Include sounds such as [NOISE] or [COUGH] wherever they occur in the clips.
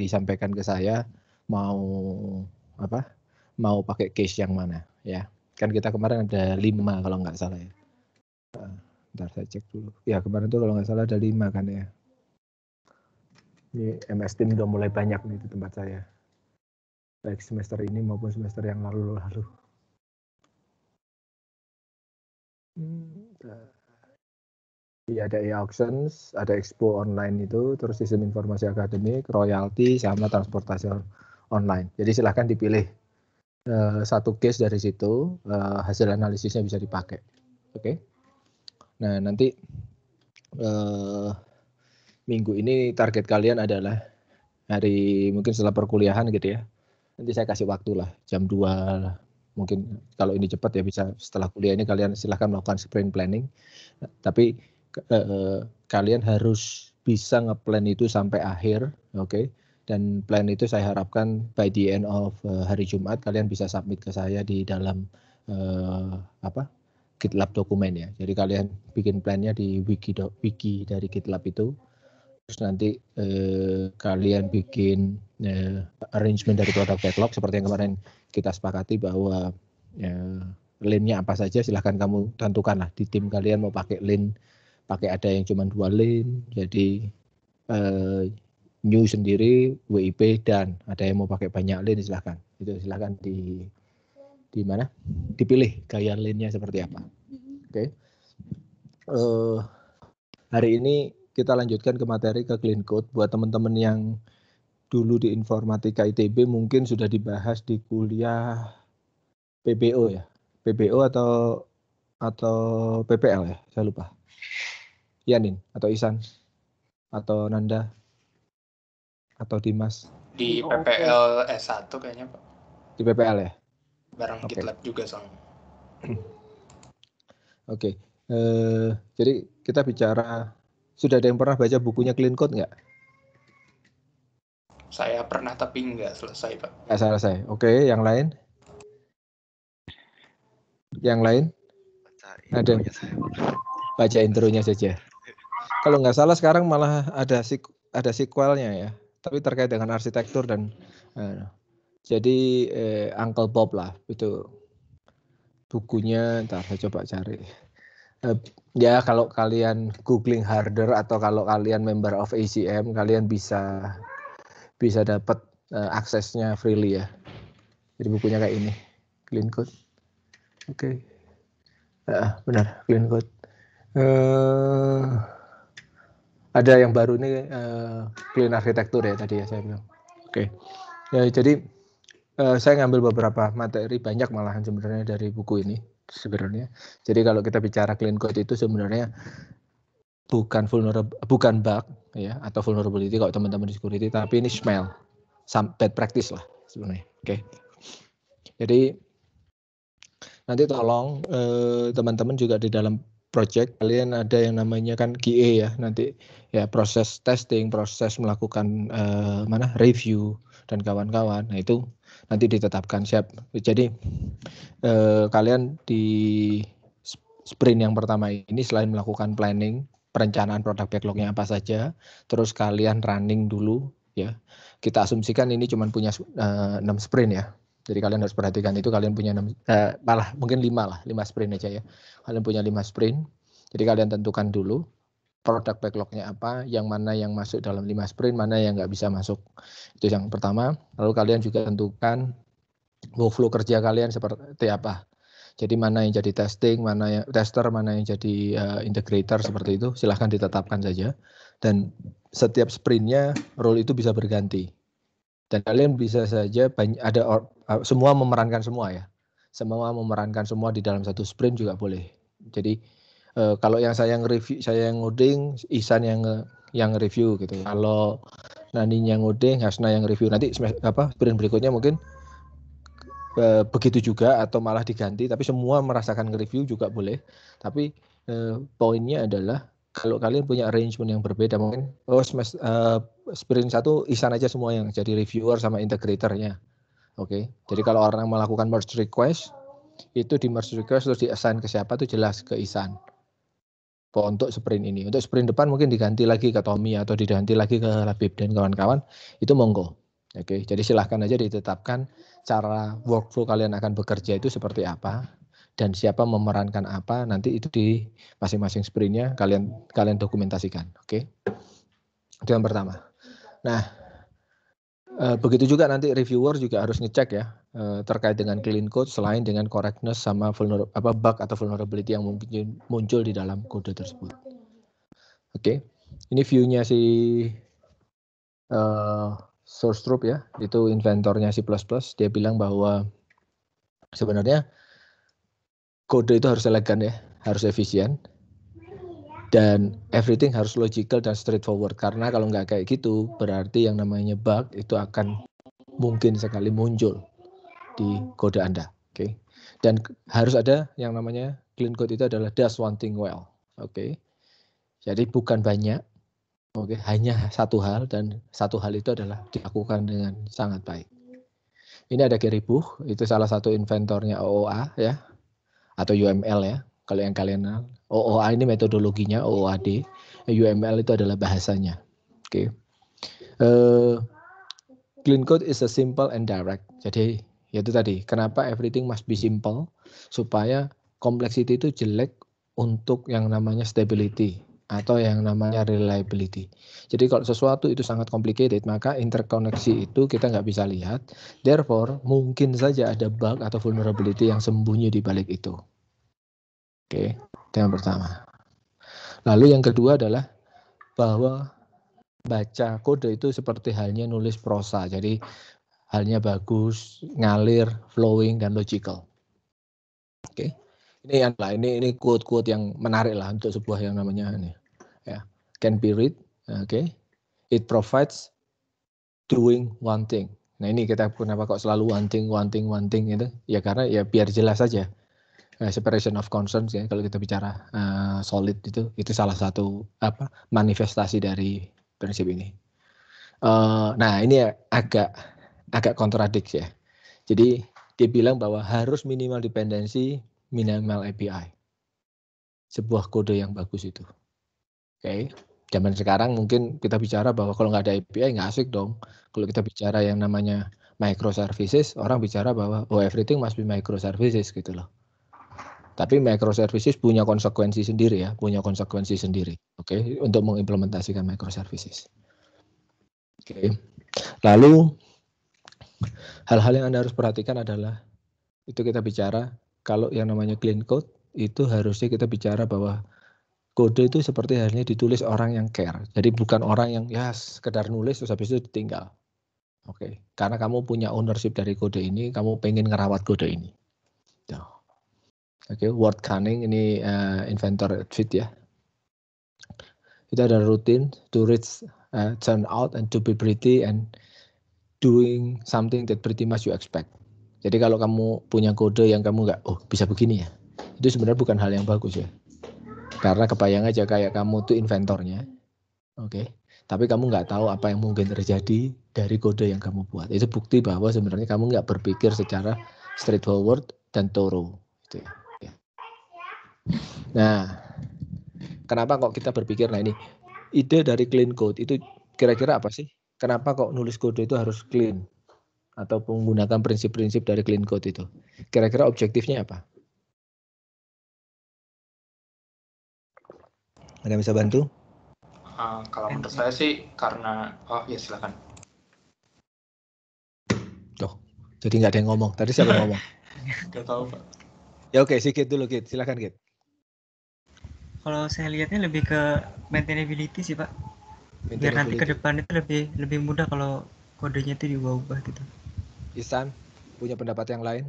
disampaikan ke saya mau apa mau pakai case yang mana ya kan kita kemarin ada lima kalau nggak salah ya nah, ntar saya cek dulu ya kemarin tuh kalau nggak salah ada lima kan ya ini MS Team udah mulai banyak nih di tempat saya baik semester ini maupun semester yang lalu-lalu hmm, Iya ada e auctions, ada expo online itu, terus sistem informasi akademik, royalti, sama transportasi online. Jadi silahkan dipilih uh, satu case dari situ, uh, hasil analisisnya bisa dipakai. Oke. Okay? Nah, nanti uh, minggu ini target kalian adalah hari mungkin setelah perkuliahan gitu ya. Nanti saya kasih waktu lah, jam 2 lah. Mungkin kalau ini cepat ya bisa setelah kuliah ini kalian silahkan melakukan sprint planning. Tapi eh, kalian harus bisa ngeplan itu sampai akhir, oke? Okay? Dan plan itu saya harapkan by the end of uh, hari Jumat kalian bisa submit ke saya di dalam uh, apa GitLab dokumen ya. Jadi kalian bikin plannya di wiki do, wiki dari GitLab itu. Terus nanti uh, kalian bikin uh, arrangement dari produk backlog seperti yang kemarin kita sepakati bahwa uh, ya, lane-nya apa saja silahkan kamu tentukan lah di tim kalian mau pakai lane pakai ada yang cuma dua lane jadi uh, new sendiri WIP dan ada yang mau pakai banyak lane silahkan itu silahkan di di mana dipilih gaya lane-nya seperti apa oke okay. uh, eh, hari ini kita lanjutkan ke materi ke clean code buat teman-teman yang dulu di informatika ITB mungkin sudah dibahas di kuliah PBO ya PBO atau atau PPL ya saya lupa Yanin atau Isan atau Nanda atau Dimas di PPL S1 kayaknya Pak di PPL ya barang okay. GitLab juga soalnya [CLEARS THROAT] oke okay. uh, eh, jadi kita bicara sudah ada yang pernah baca bukunya Clean Code nggak saya pernah tapi nggak selesai Pak nggak selesai oke okay. yang lain yang lain ada baca intronya saja kalau nggak salah sekarang malah ada ada sequelnya ya tapi terkait dengan arsitektur dan uh, jadi uh, Uncle Bob lah itu bukunya ntar saya coba cari uh, ya kalau kalian googling harder atau kalau kalian member of ACM kalian bisa bisa dapat uh, aksesnya freely ya jadi bukunya kayak ini clean code oke okay. uh, benar clean code uh, ada yang baru ini uh, clean arsitektur ya tadi ya saya bilang. Oke. Okay. Ya, jadi uh, saya ngambil beberapa materi banyak malahan sebenarnya dari buku ini sebenarnya. Jadi kalau kita bicara clean code itu sebenarnya bukan vulnerable bukan bug ya atau vulnerability kalau teman-teman di security tapi ini smell some bad practice lah sebenarnya. Oke. Okay. Jadi nanti tolong eh, teman-teman eh, teman -teman juga di dalam project kalian ada yang namanya kan QA ya nanti ya proses testing, proses melakukan uh, mana review dan kawan-kawan. Nah itu nanti ditetapkan siap. Jadi uh, kalian di sprint yang pertama ini selain melakukan planning perencanaan produk backlognya apa saja, terus kalian running dulu ya. Kita asumsikan ini cuma punya uh, eh, 6 sprint ya. Jadi kalian harus perhatikan itu kalian punya 6 eh, malah mungkin 5 lah, 5 sprint aja ya. Kalian punya 5 sprint. Jadi kalian tentukan dulu produk backlognya apa, yang mana yang masuk dalam 5 sprint, mana yang nggak bisa masuk. Itu yang pertama. Lalu kalian juga tentukan workflow kerja kalian seperti apa. Jadi mana yang jadi testing, mana yang tester, mana yang jadi uh, integrator seperti itu, silahkan ditetapkan saja. Dan setiap sprintnya role itu bisa berganti. Dan kalian bisa saja banyak, ada or, uh, semua memerankan semua ya. Semua memerankan semua di dalam satu sprint juga boleh. Jadi uh, kalau yang saya nge-review, saya yang ngoding, Ihsan yang yang review gitu. Kalau Nani yang ngoding, Hasna yang review. Nanti apa sprint berikutnya mungkin uh, begitu juga atau malah diganti tapi semua merasakan nge-review juga boleh. Tapi poinnya adalah kalau kalian punya arrangement yang berbeda mungkin oh semester, uh, sprint satu Isan aja semua yang jadi reviewer sama integratornya. Oke. Okay. Jadi kalau orang melakukan merge request itu di merge request terus di assign ke siapa itu jelas ke isan. Untuk sprint ini. Untuk sprint depan mungkin diganti lagi ke Tommy atau diganti lagi ke Labib dan kawan-kawan itu monggo. Oke, okay. jadi silahkan aja ditetapkan cara workflow kalian akan bekerja itu seperti apa dan siapa memerankan apa nanti itu di masing-masing sprintnya kalian kalian dokumentasikan. Oke, okay? itu yang pertama. Nah, eh, begitu juga nanti reviewer juga harus ngecek ya eh, terkait dengan clean code selain dengan correctness sama apa bug atau vulnerability yang mungkin muncul di dalam kode tersebut. Oke, okay. ini view-nya si uh, source group ya, itu inventornya si plus plus. Dia bilang bahwa sebenarnya kode itu harus elegan ya, harus efisien dan everything harus logical dan straightforward karena kalau nggak kayak gitu berarti yang namanya bug itu akan mungkin sekali muncul di kode Anda. Oke. Okay. Dan harus ada yang namanya clean code itu adalah does one thing well. Oke. Okay. Jadi bukan banyak. Oke, okay. hanya satu hal dan satu hal itu adalah dilakukan dengan sangat baik. Ini ada Gary Buch, itu salah satu inventornya OOA ya atau UML ya. Kalau yang kalian OOA ini metodologinya OOAD, UML itu adalah bahasanya. Oke. Okay. Uh, eh, clean code is a simple and direct. Jadi yaitu tadi kenapa everything must be simple supaya complexity itu jelek untuk yang namanya stability atau yang namanya reliability. Jadi kalau sesuatu itu sangat complicated, maka interkoneksi itu kita nggak bisa lihat. Therefore, mungkin saja ada bug atau vulnerability yang sembunyi di balik itu. Oke, itu yang pertama. Lalu yang kedua adalah bahwa baca kode itu seperti halnya nulis prosa. Jadi halnya bagus, ngalir, flowing dan logical. Oke. Ini adalah ini ini quote-quote yang menarik lah untuk sebuah yang namanya ini. Ya, can be read. Oke. It provides doing one thing. Nah, ini kita kenapa kok selalu one thing, one thing, one thing itu? Ya karena ya biar jelas saja Eh, separation of concerns ya kalau kita bicara uh, solid itu itu salah satu apa manifestasi dari prinsip ini. Uh, nah ini agak agak kontradiksi ya. Jadi dia bilang bahwa harus minimal dependensi minimal API. Sebuah kode yang bagus itu. Oke. Okay zaman sekarang mungkin kita bicara bahwa kalau nggak ada API nggak asik dong. Kalau kita bicara yang namanya microservices, orang bicara bahwa oh everything must be microservices gitu loh. Tapi microservices punya konsekuensi sendiri ya, punya konsekuensi sendiri. Oke, okay? untuk mengimplementasikan microservices. Oke. Okay. Lalu hal-hal yang Anda harus perhatikan adalah itu kita bicara kalau yang namanya clean code itu harusnya kita bicara bahwa kode itu seperti hanya ditulis orang yang care. Jadi bukan orang yang ya sekedar nulis terus habis itu ditinggal. Oke, okay. karena kamu punya ownership dari kode ini, kamu pengen ngerawat kode ini. Oke, okay, Ward Cunning ini uh, inventor fit ya. Kita ada rutin to reach uh, turn out and to be pretty and doing something that pretty much you expect. Jadi kalau kamu punya kode yang kamu nggak, oh bisa begini ya, itu sebenarnya bukan hal yang bagus ya. Karena kebayang aja kayak kamu tuh inventornya, oke. Okay? Tapi kamu nggak tahu apa yang mungkin terjadi dari kode yang kamu buat. Itu bukti bahwa sebenarnya kamu nggak berpikir secara straightforward dan thorough. Gitu ya. Nah, kenapa kok kita berpikir nah ini ide dari clean code itu kira-kira apa sih? Kenapa kok nulis kode itu harus clean atau menggunakan prinsip-prinsip dari clean code itu? Kira-kira objektifnya apa? Ada yang bisa bantu? Uh, kalau menurut saya sih karena oh ya silakan. Tuh, jadi nggak ada yang ngomong. Tadi siapa yang ngomong? [LAUGHS] Gak tahu pak. Ya oke, okay, sikit dulu, Git. Silakan, Git kalau saya lihatnya lebih ke maintainability sih pak biar nanti ke depan itu lebih lebih mudah kalau kodenya itu diubah-ubah gitu Isan punya pendapat yang lain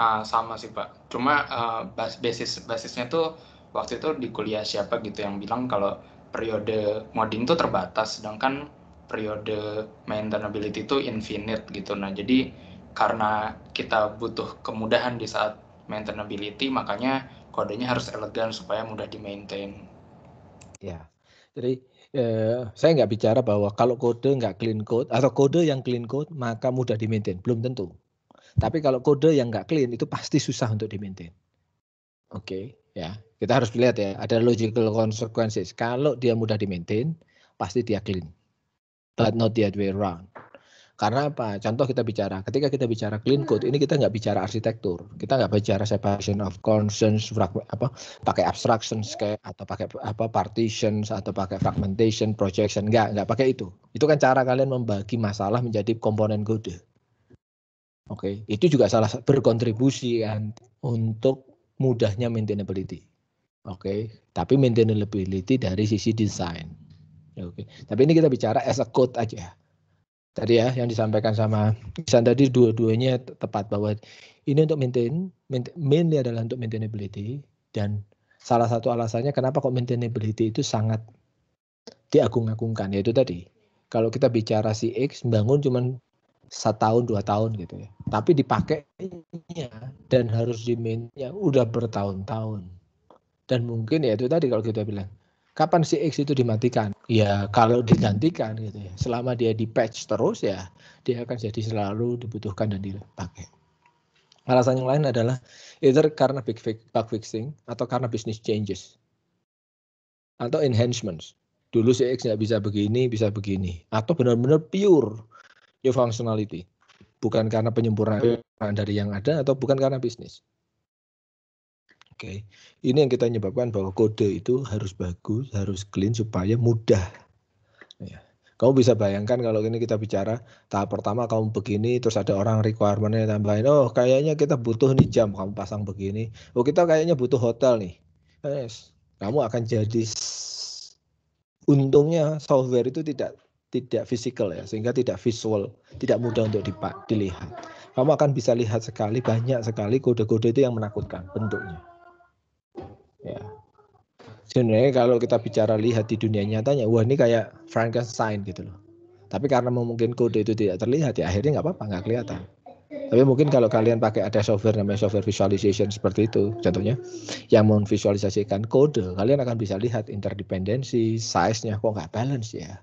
ah sama sih pak cuma uh, basis basisnya tuh waktu itu di kuliah siapa gitu yang bilang kalau periode modding itu terbatas sedangkan periode maintainability itu infinite gitu nah jadi karena kita butuh kemudahan di saat maintainability makanya kodenya harus elegan supaya mudah di maintain. Ya, jadi eh, saya nggak bicara bahwa kalau kode nggak clean code atau kode yang clean code maka mudah di maintain, belum tentu. Tapi kalau kode yang nggak clean itu pasti susah untuk di maintain. Oke, okay, ya kita harus lihat ya ada logical consequences. Kalau dia mudah di maintain, pasti dia clean. But not the other way around. Karena apa? Contoh kita bicara, ketika kita bicara clean code, ini kita nggak bicara arsitektur, kita nggak bicara separation of concerns, apa pakai abstraction scale atau pakai apa partitions atau pakai fragmentation, projection, nggak nggak pakai itu. Itu kan cara kalian membagi masalah menjadi komponen kode. Oke, okay. itu juga salah berkontribusi kan untuk mudahnya maintainability. Oke, okay. tapi maintainability dari sisi desain. Oke, okay. tapi ini kita bicara as a code aja tadi ya yang disampaikan sama Isan tadi dua-duanya tepat bahwa ini untuk maintain, maintain mainly adalah untuk maintainability dan salah satu alasannya kenapa kok maintainability itu sangat diagung-agungkan yaitu tadi kalau kita bicara si X bangun cuman setahun dua tahun gitu ya tapi dipakainya dan harus di mainnya udah bertahun-tahun dan mungkin ya itu tadi kalau kita bilang kapan si X itu dimatikan ya kalau digantikan gitu ya. Selama dia di patch terus ya dia akan jadi selalu dibutuhkan dan dipakai. Alasan yang lain adalah either karena big bug fixing atau karena business changes atau enhancements. Dulu CX nggak bisa begini, bisa begini. Atau benar-benar pure new functionality. Bukan karena penyempurnaan dari yang ada atau bukan karena bisnis okay. Ini yang kita nyebabkan bahwa kode itu harus bagus, harus clean supaya mudah. Ya. Kamu bisa bayangkan kalau ini kita bicara tahap pertama kamu begini, terus ada orang requirementnya tambahin, oh kayaknya kita butuh nih jam kamu pasang begini, oh kita kayaknya butuh hotel nih, yes. kamu akan jadi untungnya software itu tidak tidak physical ya sehingga tidak visual tidak mudah untuk dilihat kamu akan bisa lihat sekali banyak sekali kode-kode itu yang menakutkan bentuknya sebenarnya kalau kita bicara lihat di dunia nyatanya wah ini kayak Frankenstein gitu loh tapi karena mungkin kode itu tidak terlihat ya akhirnya nggak apa-apa nggak kelihatan tapi mungkin kalau kalian pakai ada software namanya software visualization seperti itu contohnya yang memvisualisasikan kode kalian akan bisa lihat interdependensi size-nya kok nggak balance ya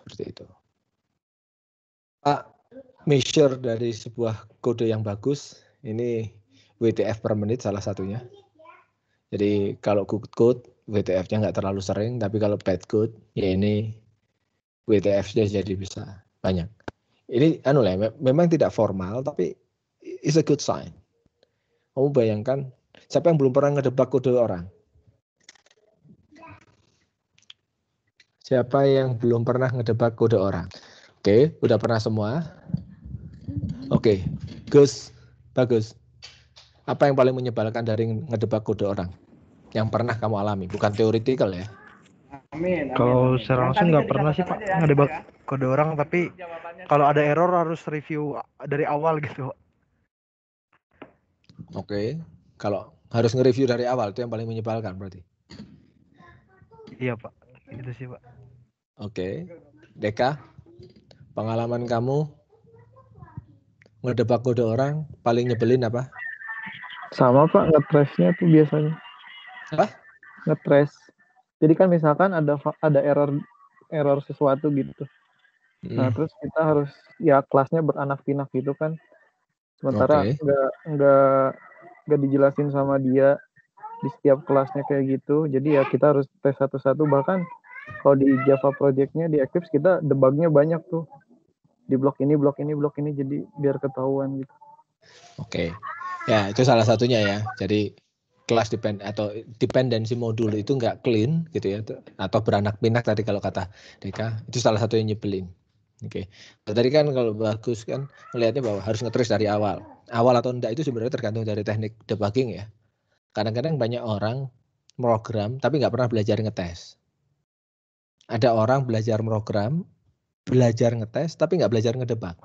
seperti itu Pak measure dari sebuah kode yang bagus ini WTF per menit salah satunya jadi kalau good code WTF-nya nggak terlalu sering, tapi kalau bad good ya ini WTF-nya jadi bisa banyak. Ini anu lah, memang tidak formal tapi is a good sign. Kamu bayangkan siapa yang belum pernah ngedebak kode orang? Siapa yang belum pernah ngedebak kode orang? Oke, udah pernah semua? Oke, Gus, bagus. Apa yang paling menyebalkan dari ngedebak kode orang? yang pernah kamu alami, bukan teoritikal ya. Amin. kalau secara langsung nggak pernah sih Pak nggak ngedebak ya. kode orang, tapi kalau ada error harus review dari awal gitu. Oke, okay. kalau harus nge-review dari awal itu yang paling menyebalkan berarti. Iya Pak, itu sih Pak. Oke, okay. Deka, pengalaman kamu ngedebak kode orang paling nyebelin apa? Sama Pak, ngetrashnya tuh biasanya. Hah? Ngetrace. Jadi kan misalkan ada ada error error sesuatu gitu. Hmm. Nah, terus kita harus ya kelasnya beranak pinak gitu kan. Sementara okay. enggak enggak enggak dijelasin sama dia di setiap kelasnya kayak gitu. Jadi ya kita harus tes satu-satu bahkan kalau di Java projectnya di Eclipse kita debugnya banyak tuh di blok ini blok ini blok ini jadi biar ketahuan gitu oke okay. ya itu salah satunya ya jadi kelas depend atau dependensi modul itu nggak clean gitu ya atau beranak pinak tadi kalau kata Deka itu salah satu yang nyebelin. Oke, okay. Nah, tadi kan kalau bagus kan melihatnya bahwa harus ngetris dari awal. Awal atau enggak itu sebenarnya tergantung dari teknik debugging ya. Kadang-kadang banyak orang program tapi nggak pernah belajar ngetes. Ada orang belajar program, belajar ngetes tapi nggak belajar ngedebak.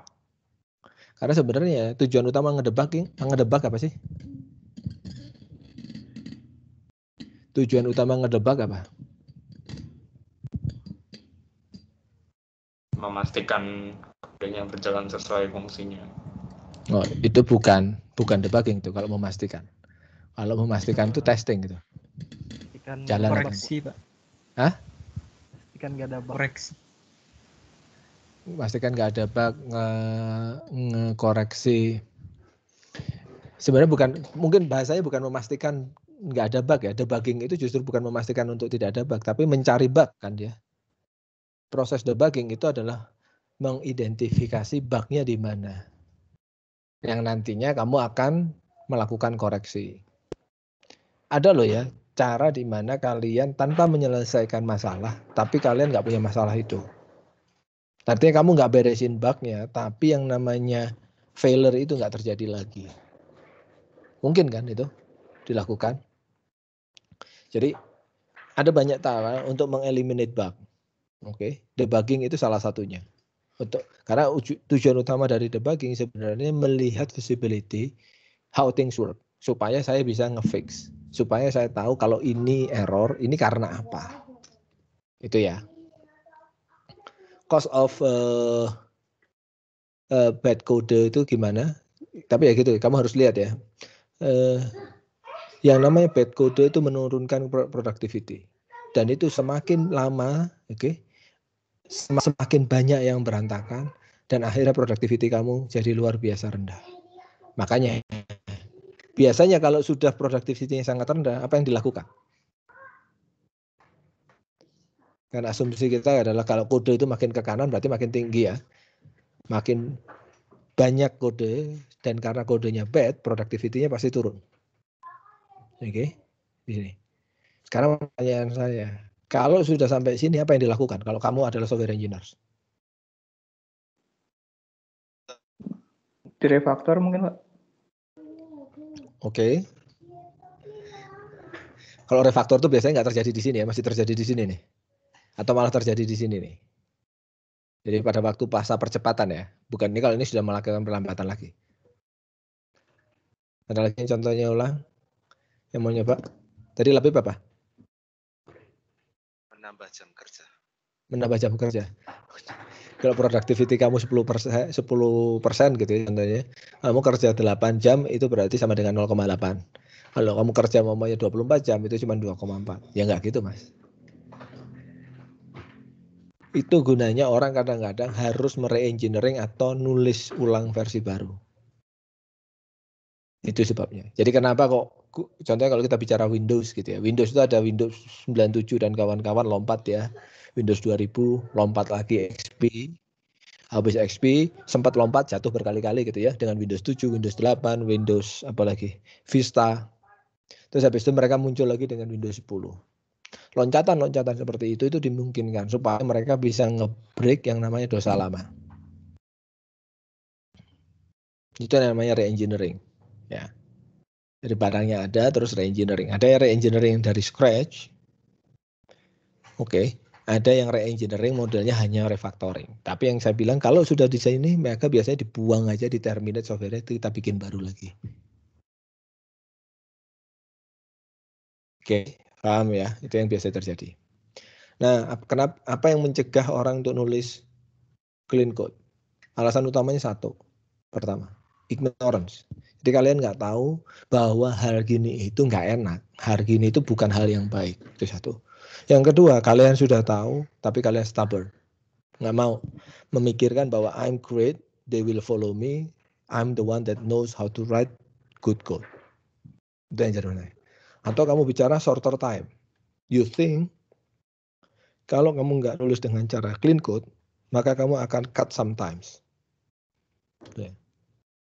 Karena sebenarnya tujuan utama ngedebug, ngedebak apa sih? tujuan utama ngedebak apa? Memastikan kodenya berjalan sesuai fungsinya. Oh, itu bukan bukan debugging tuh kalau memastikan. Kalau memastikan itu testing gitu. Ikan Jalan koreksi, apa? Pak. Hah? Pastikan nggak ada bug. Koreksi. Pastikan nggak ada bug nge, ngekoreksi. Sebenarnya bukan mungkin bahasanya bukan memastikan nggak ada bug ya. Debugging itu justru bukan memastikan untuk tidak ada bug, tapi mencari bug kan dia. Proses debugging itu adalah mengidentifikasi bugnya di mana. Yang nantinya kamu akan melakukan koreksi. Ada loh ya, cara di mana kalian tanpa menyelesaikan masalah, tapi kalian nggak punya masalah itu. Artinya kamu nggak beresin bugnya, tapi yang namanya failure itu nggak terjadi lagi. Mungkin kan itu dilakukan? Jadi ada banyak cara untuk mengeliminate bug. Oke, okay? debugging itu salah satunya. Untuk karena tujuan utama dari debugging sebenarnya melihat visibility how things work supaya saya bisa ngefix, supaya saya tahu kalau ini error, ini karena apa. Itu ya. Cost of uh, uh, bad code itu gimana? Tapi ya gitu, kamu harus lihat ya. Uh, yang namanya bad kode itu menurunkan productivity dan itu semakin lama oke okay, semakin banyak yang berantakan dan akhirnya productivity kamu jadi luar biasa rendah makanya biasanya kalau sudah productivity-nya sangat rendah apa yang dilakukan Karena asumsi kita adalah kalau kode itu makin ke kanan berarti makin tinggi ya makin banyak kode dan karena kodenya bad productivity-nya pasti turun Oke, okay? di sini. Sekarang pertanyaan saya, kalau sudah sampai sini apa yang dilakukan kalau kamu adalah software engineer? Direfaktor mungkin, Pak. Oke. Okay. Kalau refaktor itu biasanya nggak terjadi di sini ya, masih terjadi di sini nih. Atau malah terjadi di sini nih. Jadi pada waktu pasca percepatan ya. Bukan ini kalau ini sudah melakukan perlambatan lagi. Ada lagi contohnya ulang yang mau nyoba? Tadi lebih apa? Menambah jam kerja. Menambah jam kerja. Kalau productivity kamu 10 persen, 10 gitu ya contohnya. Kamu kerja 8 jam itu berarti sama dengan 0,8. Kalau kamu kerja mamanya 24 jam itu cuma 2,4. Ya enggak gitu mas. Itu gunanya orang kadang-kadang harus mereengineering atau nulis ulang versi baru. Itu sebabnya. Jadi kenapa kok contohnya kalau kita bicara Windows gitu ya. Windows itu ada Windows 97 dan kawan-kawan lompat ya. Windows 2000 lompat lagi XP. Habis XP sempat lompat jatuh berkali-kali gitu ya dengan Windows 7, Windows 8, Windows apalagi Vista. Terus habis itu mereka muncul lagi dengan Windows 10. Loncatan-loncatan seperti itu itu dimungkinkan supaya mereka bisa nge-break yang namanya dosa lama. Itu namanya reengineering ya dari barangnya ada terus reengineering ada yang reengineering dari scratch oke okay. ada yang reengineering modelnya hanya refactoring tapi yang saya bilang kalau sudah desain ini mereka biasanya dibuang aja di terminate software itu kita bikin baru lagi oke okay. paham ya itu yang biasa terjadi nah kenapa apa yang mencegah orang untuk nulis clean code alasan utamanya satu pertama ignorance jadi kalian nggak tahu bahwa hal gini itu nggak enak. Hal gini itu bukan hal yang baik. Itu satu. Yang kedua, kalian sudah tahu, tapi kalian stubborn. Nggak mau memikirkan bahwa I'm great, they will follow me, I'm the one that knows how to write good code. Itu yang jadinya. Atau kamu bicara shorter time. You think, kalau kamu nggak nulis dengan cara clean code, maka kamu akan cut sometimes. Yeah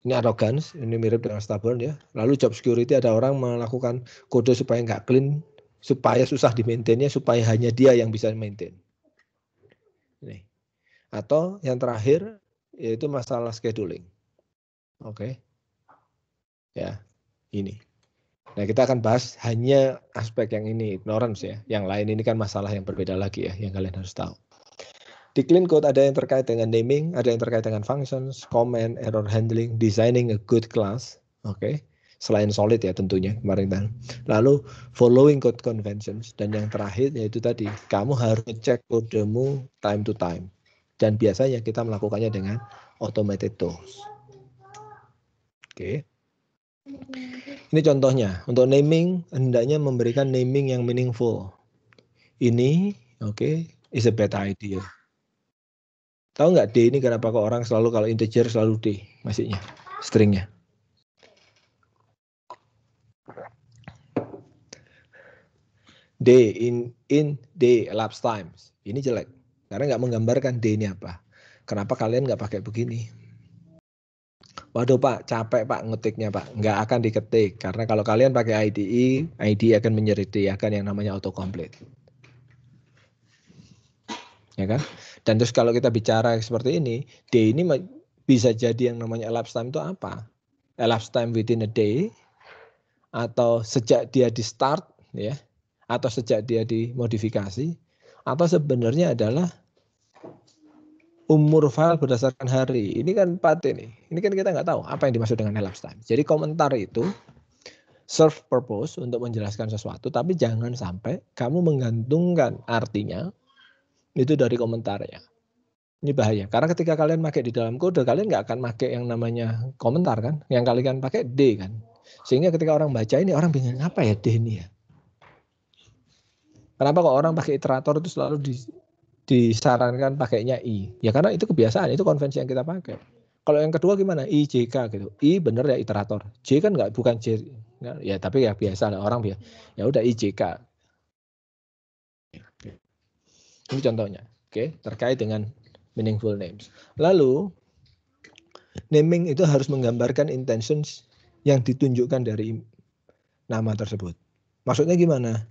ini arrogance, ini mirip dengan stubborn ya. Lalu job security ada orang melakukan kode supaya nggak clean, supaya susah di maintainnya, supaya hanya dia yang bisa maintain. Ini Atau yang terakhir yaitu masalah scheduling. Oke. Okay. Ya, ini. Nah, kita akan bahas hanya aspek yang ini, ignorance ya. Yang lain ini kan masalah yang berbeda lagi ya, yang kalian harus tahu. Di clean code ada yang terkait dengan naming, ada yang terkait dengan functions, comment, error handling, designing a good class. Oke. Okay. Selain solid ya tentunya kemarin kan. Lalu following code conventions dan yang terakhir yaitu tadi kamu harus cek kodemu time to time. Dan biasanya kita melakukannya dengan automated tools. Oke. Okay. Ini contohnya untuk naming hendaknya memberikan naming yang meaningful. Ini oke okay, is a better idea. Tahu nggak D ini kenapa kok orang selalu kalau integer selalu D maksudnya stringnya? D in in D elapsed times. Ini jelek karena nggak menggambarkan D ini apa. Kenapa kalian nggak pakai begini? Waduh Pak, capek Pak ngetiknya Pak. Nggak akan diketik karena kalau kalian pakai IDE, IDE akan menyeritiakan yang namanya autocomplete. Ya kan? Dan terus kalau kita bicara seperti ini, day ini bisa jadi yang namanya elapsed time itu apa? Elapsed time within a day atau sejak dia di start ya atau sejak dia dimodifikasi atau sebenarnya adalah umur file berdasarkan hari. Ini kan part ini. Ini kan kita nggak tahu apa yang dimaksud dengan elapsed time. Jadi komentar itu serve purpose untuk menjelaskan sesuatu tapi jangan sampai kamu menggantungkan artinya itu dari komentarnya. Ini bahaya. Karena ketika kalian pakai di dalam kode, kalian nggak akan pakai yang namanya komentar kan. Yang kalian pakai D kan. Sehingga ketika orang baca ini, orang bingung, apa ya D ini ya? Kenapa kok orang pakai iterator itu selalu disarankan pakainya I? Ya karena itu kebiasaan, itu konvensi yang kita pakai. Kalau yang kedua gimana? I, J, K gitu. I bener ya iterator. J kan nggak bukan J. Ya tapi ya biasa lah orang biasa. Ya udah I, J, K. Ini contohnya, oke, okay? terkait dengan meaningful names. Lalu naming itu harus menggambarkan intentions yang ditunjukkan dari nama tersebut. Maksudnya gimana?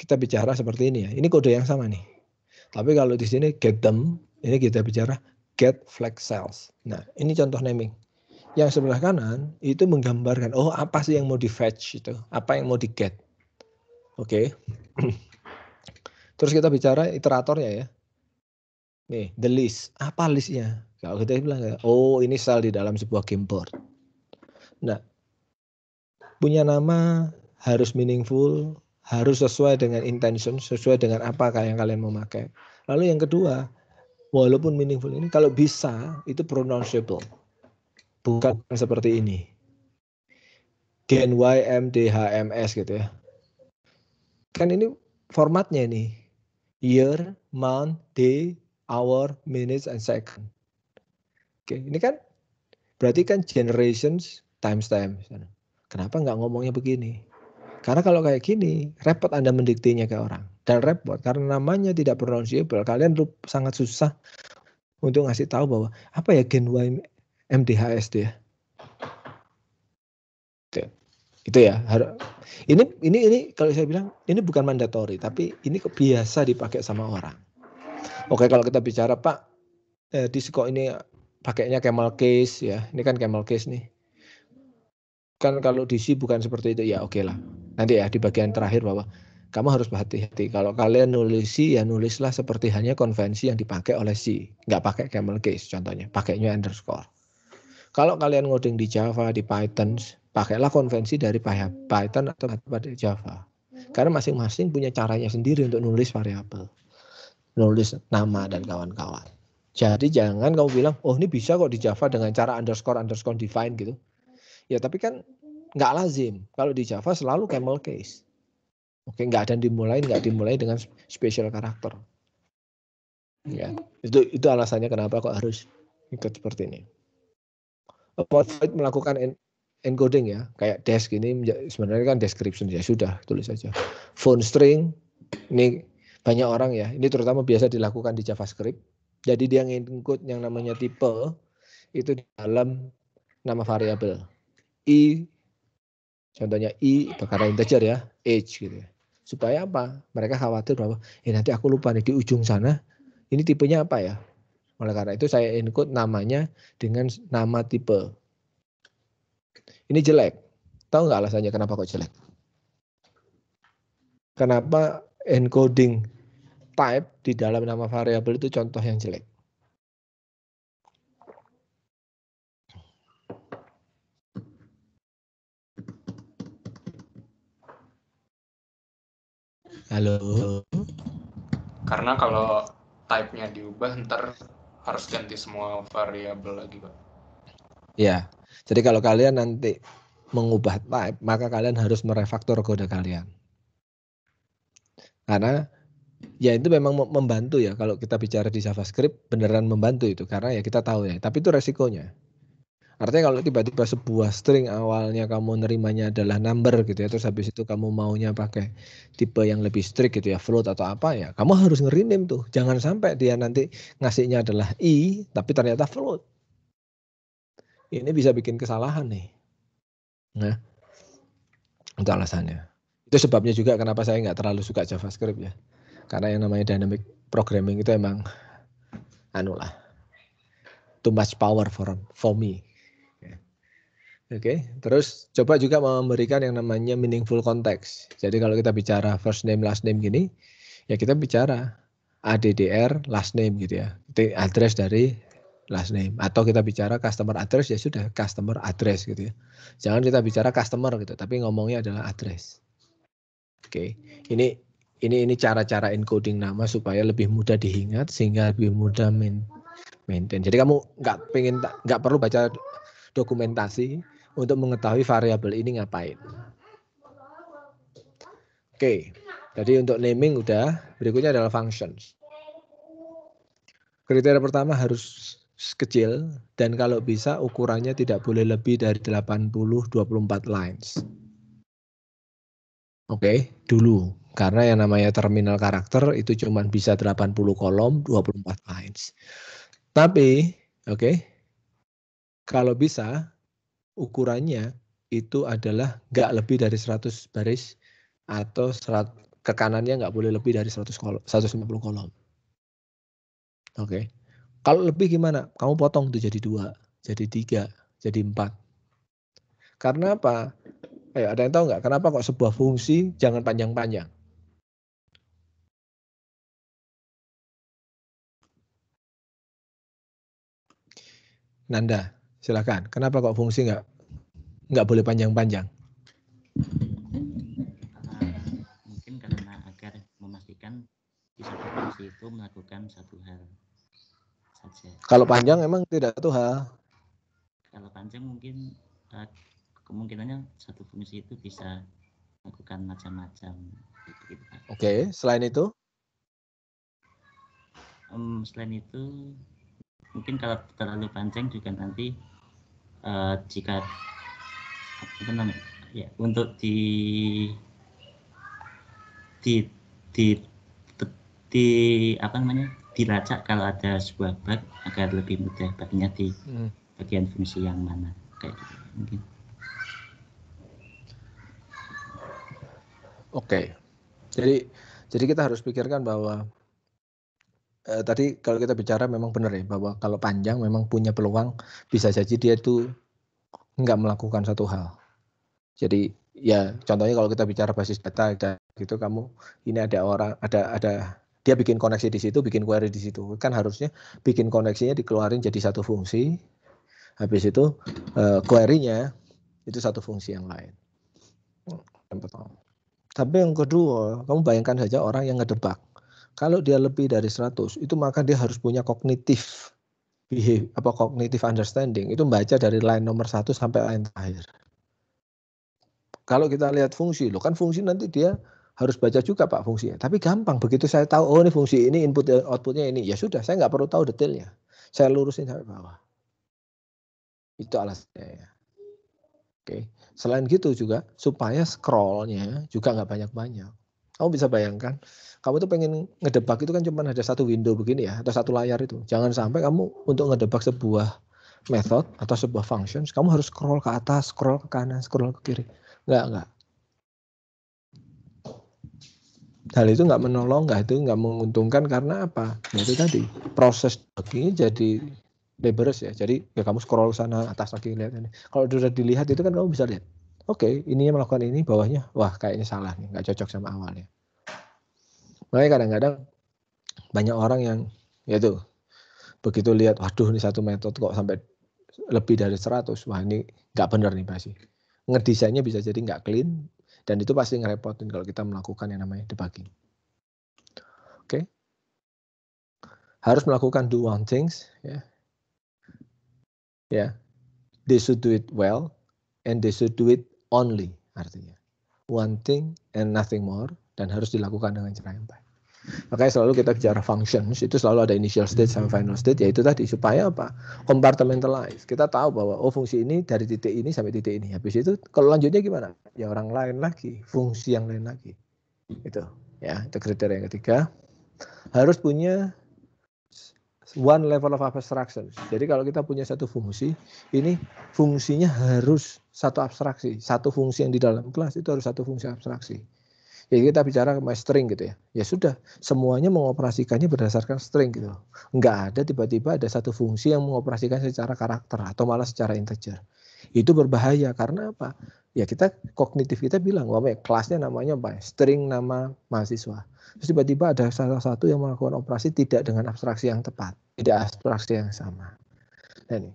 Kita bicara seperti ini ya. Ini kode yang sama nih. Tapi kalau di sini get them, ini kita bicara get flex cells. Nah, ini contoh naming. Yang sebelah kanan itu menggambarkan, oh apa sih yang mau di fetch itu, apa yang mau di get. Oke. Okay. [CLEARS THROAT] Terus kita bicara iteratornya ya. Nih, the list. Apa listnya? Kalau kita bilang, oh ini sel di dalam sebuah game board. Nah, punya nama harus meaningful, harus sesuai dengan intention, sesuai dengan apa yang kalian mau pakai. Lalu yang kedua, walaupun meaningful ini, kalau bisa itu pronounceable. Bukan seperti ini. Gen Y, M, D, H, M, S gitu ya. Kan ini formatnya nih year, month, day, hour, minutes, and second. Oke, ini kan berarti kan generations time. Kenapa nggak ngomongnya begini? Karena kalau kayak gini, repot Anda mendiktinya ke orang. Dan repot karena namanya tidak pronounceable. Kalian tuh sangat susah untuk ngasih tahu bahwa apa ya gen Y MDHSD ya gitu ya ini ini ini kalau saya bilang ini bukan mandatory tapi ini biasa dipakai sama orang oke kalau kita bicara pak eh, sekolah ini pakainya camel case ya ini kan camel case nih kan kalau DC bukan seperti itu ya oke okay lah nanti ya di bagian terakhir bahwa kamu harus berhati-hati kalau kalian nulis si ya nulislah seperti hanya konvensi yang dipakai oleh si, nggak pakai camel case contohnya pakainya underscore kalau kalian ngoding di Java di Python pakailah konvensi dari Python atau dari Java. Hmm. Karena masing-masing punya caranya sendiri untuk nulis variabel, nulis nama dan kawan-kawan. Jadi jangan kamu bilang, oh ini bisa kok di Java dengan cara underscore underscore define gitu. Ya tapi kan nggak lazim. Kalau di Java selalu camel case. Oke, nggak ada dimulai, nggak dimulai dengan special karakter. Ya, itu itu alasannya kenapa kok harus ikut seperti ini. Avoid melakukan encoding ya, kayak desk ini sebenarnya kan description ya sudah tulis saja. Phone string ini banyak orang ya, ini terutama biasa dilakukan di JavaScript. Jadi dia ngikut yang namanya tipe itu di dalam nama variabel. I contohnya i perkara integer ya, age gitu ya. Supaya apa? Mereka khawatir bahwa eh nanti aku lupa nih di ujung sana ini tipenya apa ya? Oleh karena itu saya encode namanya dengan nama tipe ini jelek. Tahu nggak alasannya kenapa kok jelek? Kenapa encoding type di dalam nama variabel itu contoh yang jelek? Halo. Karena kalau type-nya diubah ntar harus ganti semua variabel lagi, Pak. Ya. Jadi kalau kalian nanti mengubah type, maka kalian harus merefaktor kode kalian. Karena ya itu memang membantu ya kalau kita bicara di JavaScript beneran membantu itu karena ya kita tahu ya, tapi itu resikonya. Artinya kalau tiba-tiba sebuah string awalnya kamu nerimanya adalah number gitu ya, terus habis itu kamu maunya pakai tipe yang lebih strict gitu ya, float atau apa ya, kamu harus ngerinim tuh. Jangan sampai dia nanti ngasihnya adalah i tapi ternyata float ini bisa bikin kesalahan nih. Nah, untuk alasannya. Itu sebabnya juga kenapa saya nggak terlalu suka JavaScript ya. Karena yang namanya dynamic programming itu emang anu lah too much power for for me. Oke, okay. terus coba juga memberikan yang namanya meaningful context. Jadi kalau kita bicara first name last name gini, ya kita bicara ADDR last name gitu ya. address dari last name atau kita bicara customer address ya sudah customer address gitu ya. Jangan kita bicara customer gitu, tapi ngomongnya adalah address. Oke. Okay. Ini ini ini cara-cara encoding nama supaya lebih mudah diingat sehingga lebih mudah maintain. Jadi kamu nggak pengen nggak perlu baca dokumentasi untuk mengetahui variabel ini ngapain. Oke. Okay. Jadi untuk naming udah, berikutnya adalah functions. Kriteria pertama harus kecil dan kalau bisa ukurannya tidak boleh lebih dari 80 24 lines. Oke, okay, dulu karena yang namanya terminal karakter itu cuma bisa 80 kolom 24 lines. Tapi, oke. Okay, kalau bisa ukurannya itu adalah nggak lebih dari 100 baris atau serat, ke kanannya nggak boleh lebih dari 100 kolom, 150 kolom. Oke. Okay. Kalau lebih gimana? Kamu potong tuh jadi dua, jadi tiga, jadi empat. Karena apa? Ayo, ada yang tahu nggak kenapa kok sebuah fungsi jangan panjang-panjang? Nanda, silakan. Kenapa kok fungsi nggak nggak boleh panjang-panjang? Mungkin karena agar memastikan di satu fungsi itu melakukan satu hal saja. Kalau panjang emang tidak satu hal. Kalau panjang mungkin eh, kemungkinannya satu fungsi itu bisa melakukan macam-macam. Gitu, gitu, Oke, selain itu? Um, selain itu mungkin kalau terlalu panjang juga nanti uh, jika apa namanya ya untuk di di di, di apa namanya dilacak kalau ada sebuah bug agar lebih mudah baginya di hmm. bagian fungsi yang mana kayak gitu mungkin oke okay. jadi jadi kita harus pikirkan bahwa eh, tadi kalau kita bicara memang benar ya bahwa kalau panjang memang punya peluang bisa jadi dia itu nggak melakukan satu hal jadi ya contohnya kalau kita bicara basis data gitu kamu ini ada orang ada ada dia bikin koneksi di situ, bikin query di situ. Kan harusnya bikin koneksinya dikeluarin jadi satu fungsi. Habis itu uh, query-nya itu satu fungsi yang lain. Yang pertama. Tapi yang kedua, kamu bayangkan saja orang yang ngedebak. Kalau dia lebih dari 100, itu maka dia harus punya kognitif apa kognitif understanding itu membaca dari line nomor satu sampai line terakhir. Kalau kita lihat fungsi, lo kan fungsi nanti dia harus baca juga Pak fungsinya. Tapi gampang begitu saya tahu oh ini fungsi ini input dan eh, outputnya ini ya sudah saya nggak perlu tahu detailnya. Saya lurusin sampai bawah. Itu alasannya. Ya. Oke. Selain gitu juga supaya scrollnya juga nggak banyak-banyak. Kamu bisa bayangkan, kamu tuh pengen ngedebak itu kan cuma ada satu window begini ya, atau satu layar itu. Jangan sampai kamu untuk ngedebak sebuah method atau sebuah function, kamu harus scroll ke atas, scroll ke kanan, scroll ke kiri. Nggak, nggak hal itu nggak menolong nggak itu nggak menguntungkan karena apa ya itu tadi proses dagingnya jadi laborious ya jadi ya kamu scroll sana atas lagi lihat ini kalau sudah dilihat itu kan kamu bisa lihat oke okay, ininya melakukan ini bawahnya wah kayaknya salah nih nggak cocok sama awalnya makanya kadang-kadang banyak orang yang ya yaitu begitu lihat waduh ini satu metode kok sampai lebih dari 100 wah ini nggak benar nih pasti ngedesainnya bisa jadi nggak clean dan itu pasti ngerepotin kalau kita melakukan yang namanya debugging. Oke. Okay? Harus melakukan do one things. Ya. Yeah. yeah. They should do it well and they should do it only artinya. One thing and nothing more dan harus dilakukan dengan cara yang baik. Makanya selalu kita bicara functions itu selalu ada initial state sama final state yaitu tadi supaya apa? compartmentalize. Kita tahu bahwa oh fungsi ini dari titik ini sampai titik ini. Habis itu kalau lanjutnya gimana? Ya orang lain lagi, fungsi yang lain lagi. Itu ya, itu kriteria yang ketiga. Harus punya one level of abstraction. Jadi kalau kita punya satu fungsi, ini fungsinya harus satu abstraksi. Satu fungsi yang di dalam kelas itu harus satu fungsi abstraksi ya kita bicara string gitu ya ya sudah semuanya mengoperasikannya berdasarkan string gitu nggak ada tiba-tiba ada satu fungsi yang mengoperasikan secara karakter atau malah secara integer itu berbahaya karena apa ya kita kognitif kita bilang wah kelasnya namanya apa ya? string nama mahasiswa terus tiba-tiba ada salah satu yang melakukan operasi tidak dengan abstraksi yang tepat tidak abstraksi yang sama nah ini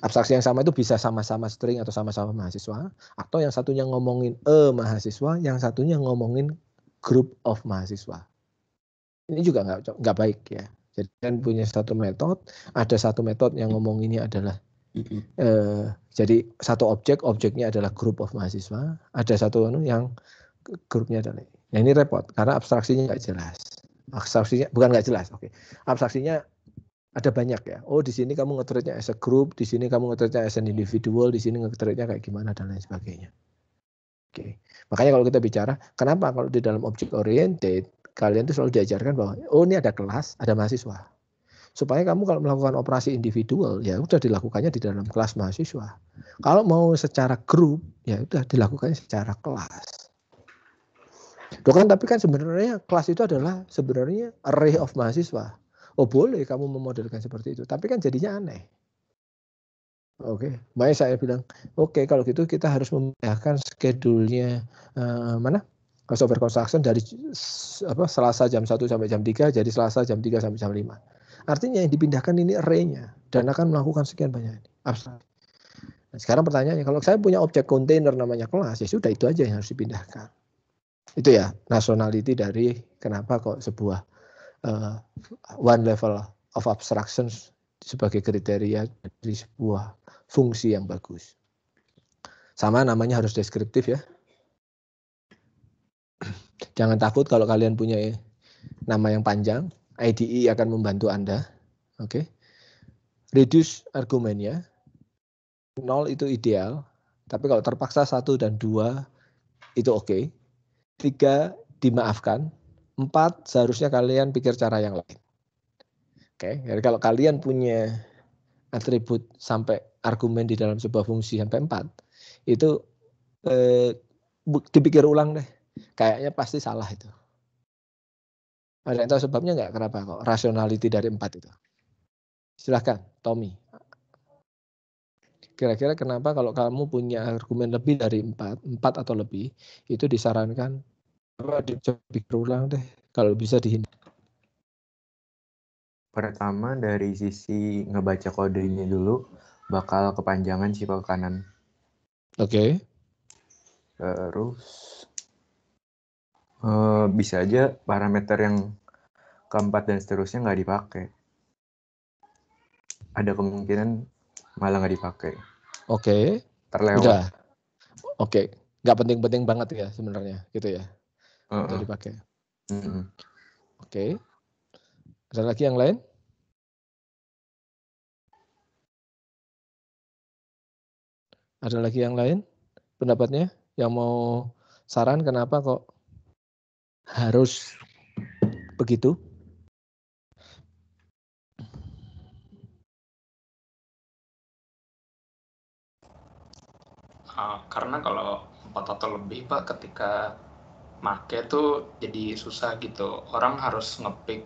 abstraksi yang sama itu bisa sama-sama string atau sama-sama mahasiswa atau yang satunya ngomongin e mahasiswa yang satunya ngomongin group of mahasiswa ini juga nggak nggak baik ya jadi kan punya satu metode ada satu metode yang ngomong ini adalah eh, jadi satu objek objeknya adalah group of mahasiswa ada satu anu yang grupnya adalah nah ini repot karena abstraksinya nggak jelas abstraksinya bukan nggak jelas oke okay. abstraksinya ada banyak ya. Oh, di sini kamu ngetreatnya as a group, di sini kamu ngetreatnya as an individual, di sini ngetreatnya kayak gimana dan lain sebagainya. Oke. Okay. Makanya kalau kita bicara, kenapa kalau di dalam object oriented kalian tuh selalu diajarkan bahwa oh ini ada kelas, ada mahasiswa. Supaya kamu kalau melakukan operasi individual ya udah dilakukannya di dalam kelas mahasiswa. Kalau mau secara grup ya udah dilakukannya secara kelas. Tuh kan tapi kan sebenarnya kelas itu adalah sebenarnya array of mahasiswa Oh boleh kamu memodelkan seperti itu, tapi kan jadinya aneh. Oke, okay. makanya saya bilang, oke okay, kalau gitu kita harus memindahkan schedule-nya uh, mana? Software construction dari apa Selasa jam 1 sampai jam 3 jadi Selasa jam 3 sampai jam 5. Artinya yang dipindahkan ini array-nya, dan akan melakukan sekian banyak Nah, sekarang pertanyaannya kalau saya punya objek kontainer namanya kelas ya sudah itu aja yang harus dipindahkan. Itu ya nationality dari kenapa kok sebuah uh, one level of abstractions sebagai kriteria dari sebuah fungsi yang bagus. Sama namanya harus deskriptif ya. [CLEARS THROAT] Jangan takut kalau kalian punya nama yang panjang, IDE akan membantu Anda. Oke. Okay. Reduce argumennya. Nol itu ideal, tapi kalau terpaksa satu dan dua itu oke. Okay. Tiga dimaafkan, Empat, seharusnya kalian pikir cara yang lain. Oke, okay? jadi kalau kalian punya atribut sampai argumen di dalam sebuah fungsi sampai empat, itu eh, dipikir ulang deh. Kayaknya pasti salah itu. Ada yang tahu sebabnya nggak kenapa kok rationality dari empat itu? Silahkan, Tommy. Kira-kira kenapa kalau kamu punya argumen lebih dari empat, empat atau lebih, itu disarankan coba dipikir ulang deh kalau bisa dihindari pertama dari sisi ngebaca kodenya dulu bakal kepanjangan sih ke kanan oke okay. terus uh, bisa aja parameter yang keempat dan seterusnya nggak dipakai ada kemungkinan malah nggak dipakai oke okay. terlewat oke okay. nggak penting-penting banget ya sebenarnya gitu ya uh -uh. dipakai. Uh -uh. Oke. Okay. Ada lagi yang lain? Ada lagi yang lain? Pendapatnya? Yang mau saran kenapa kok harus begitu? Ah, karena kalau empat atau lebih pak ketika make tuh jadi susah gitu orang harus ngepick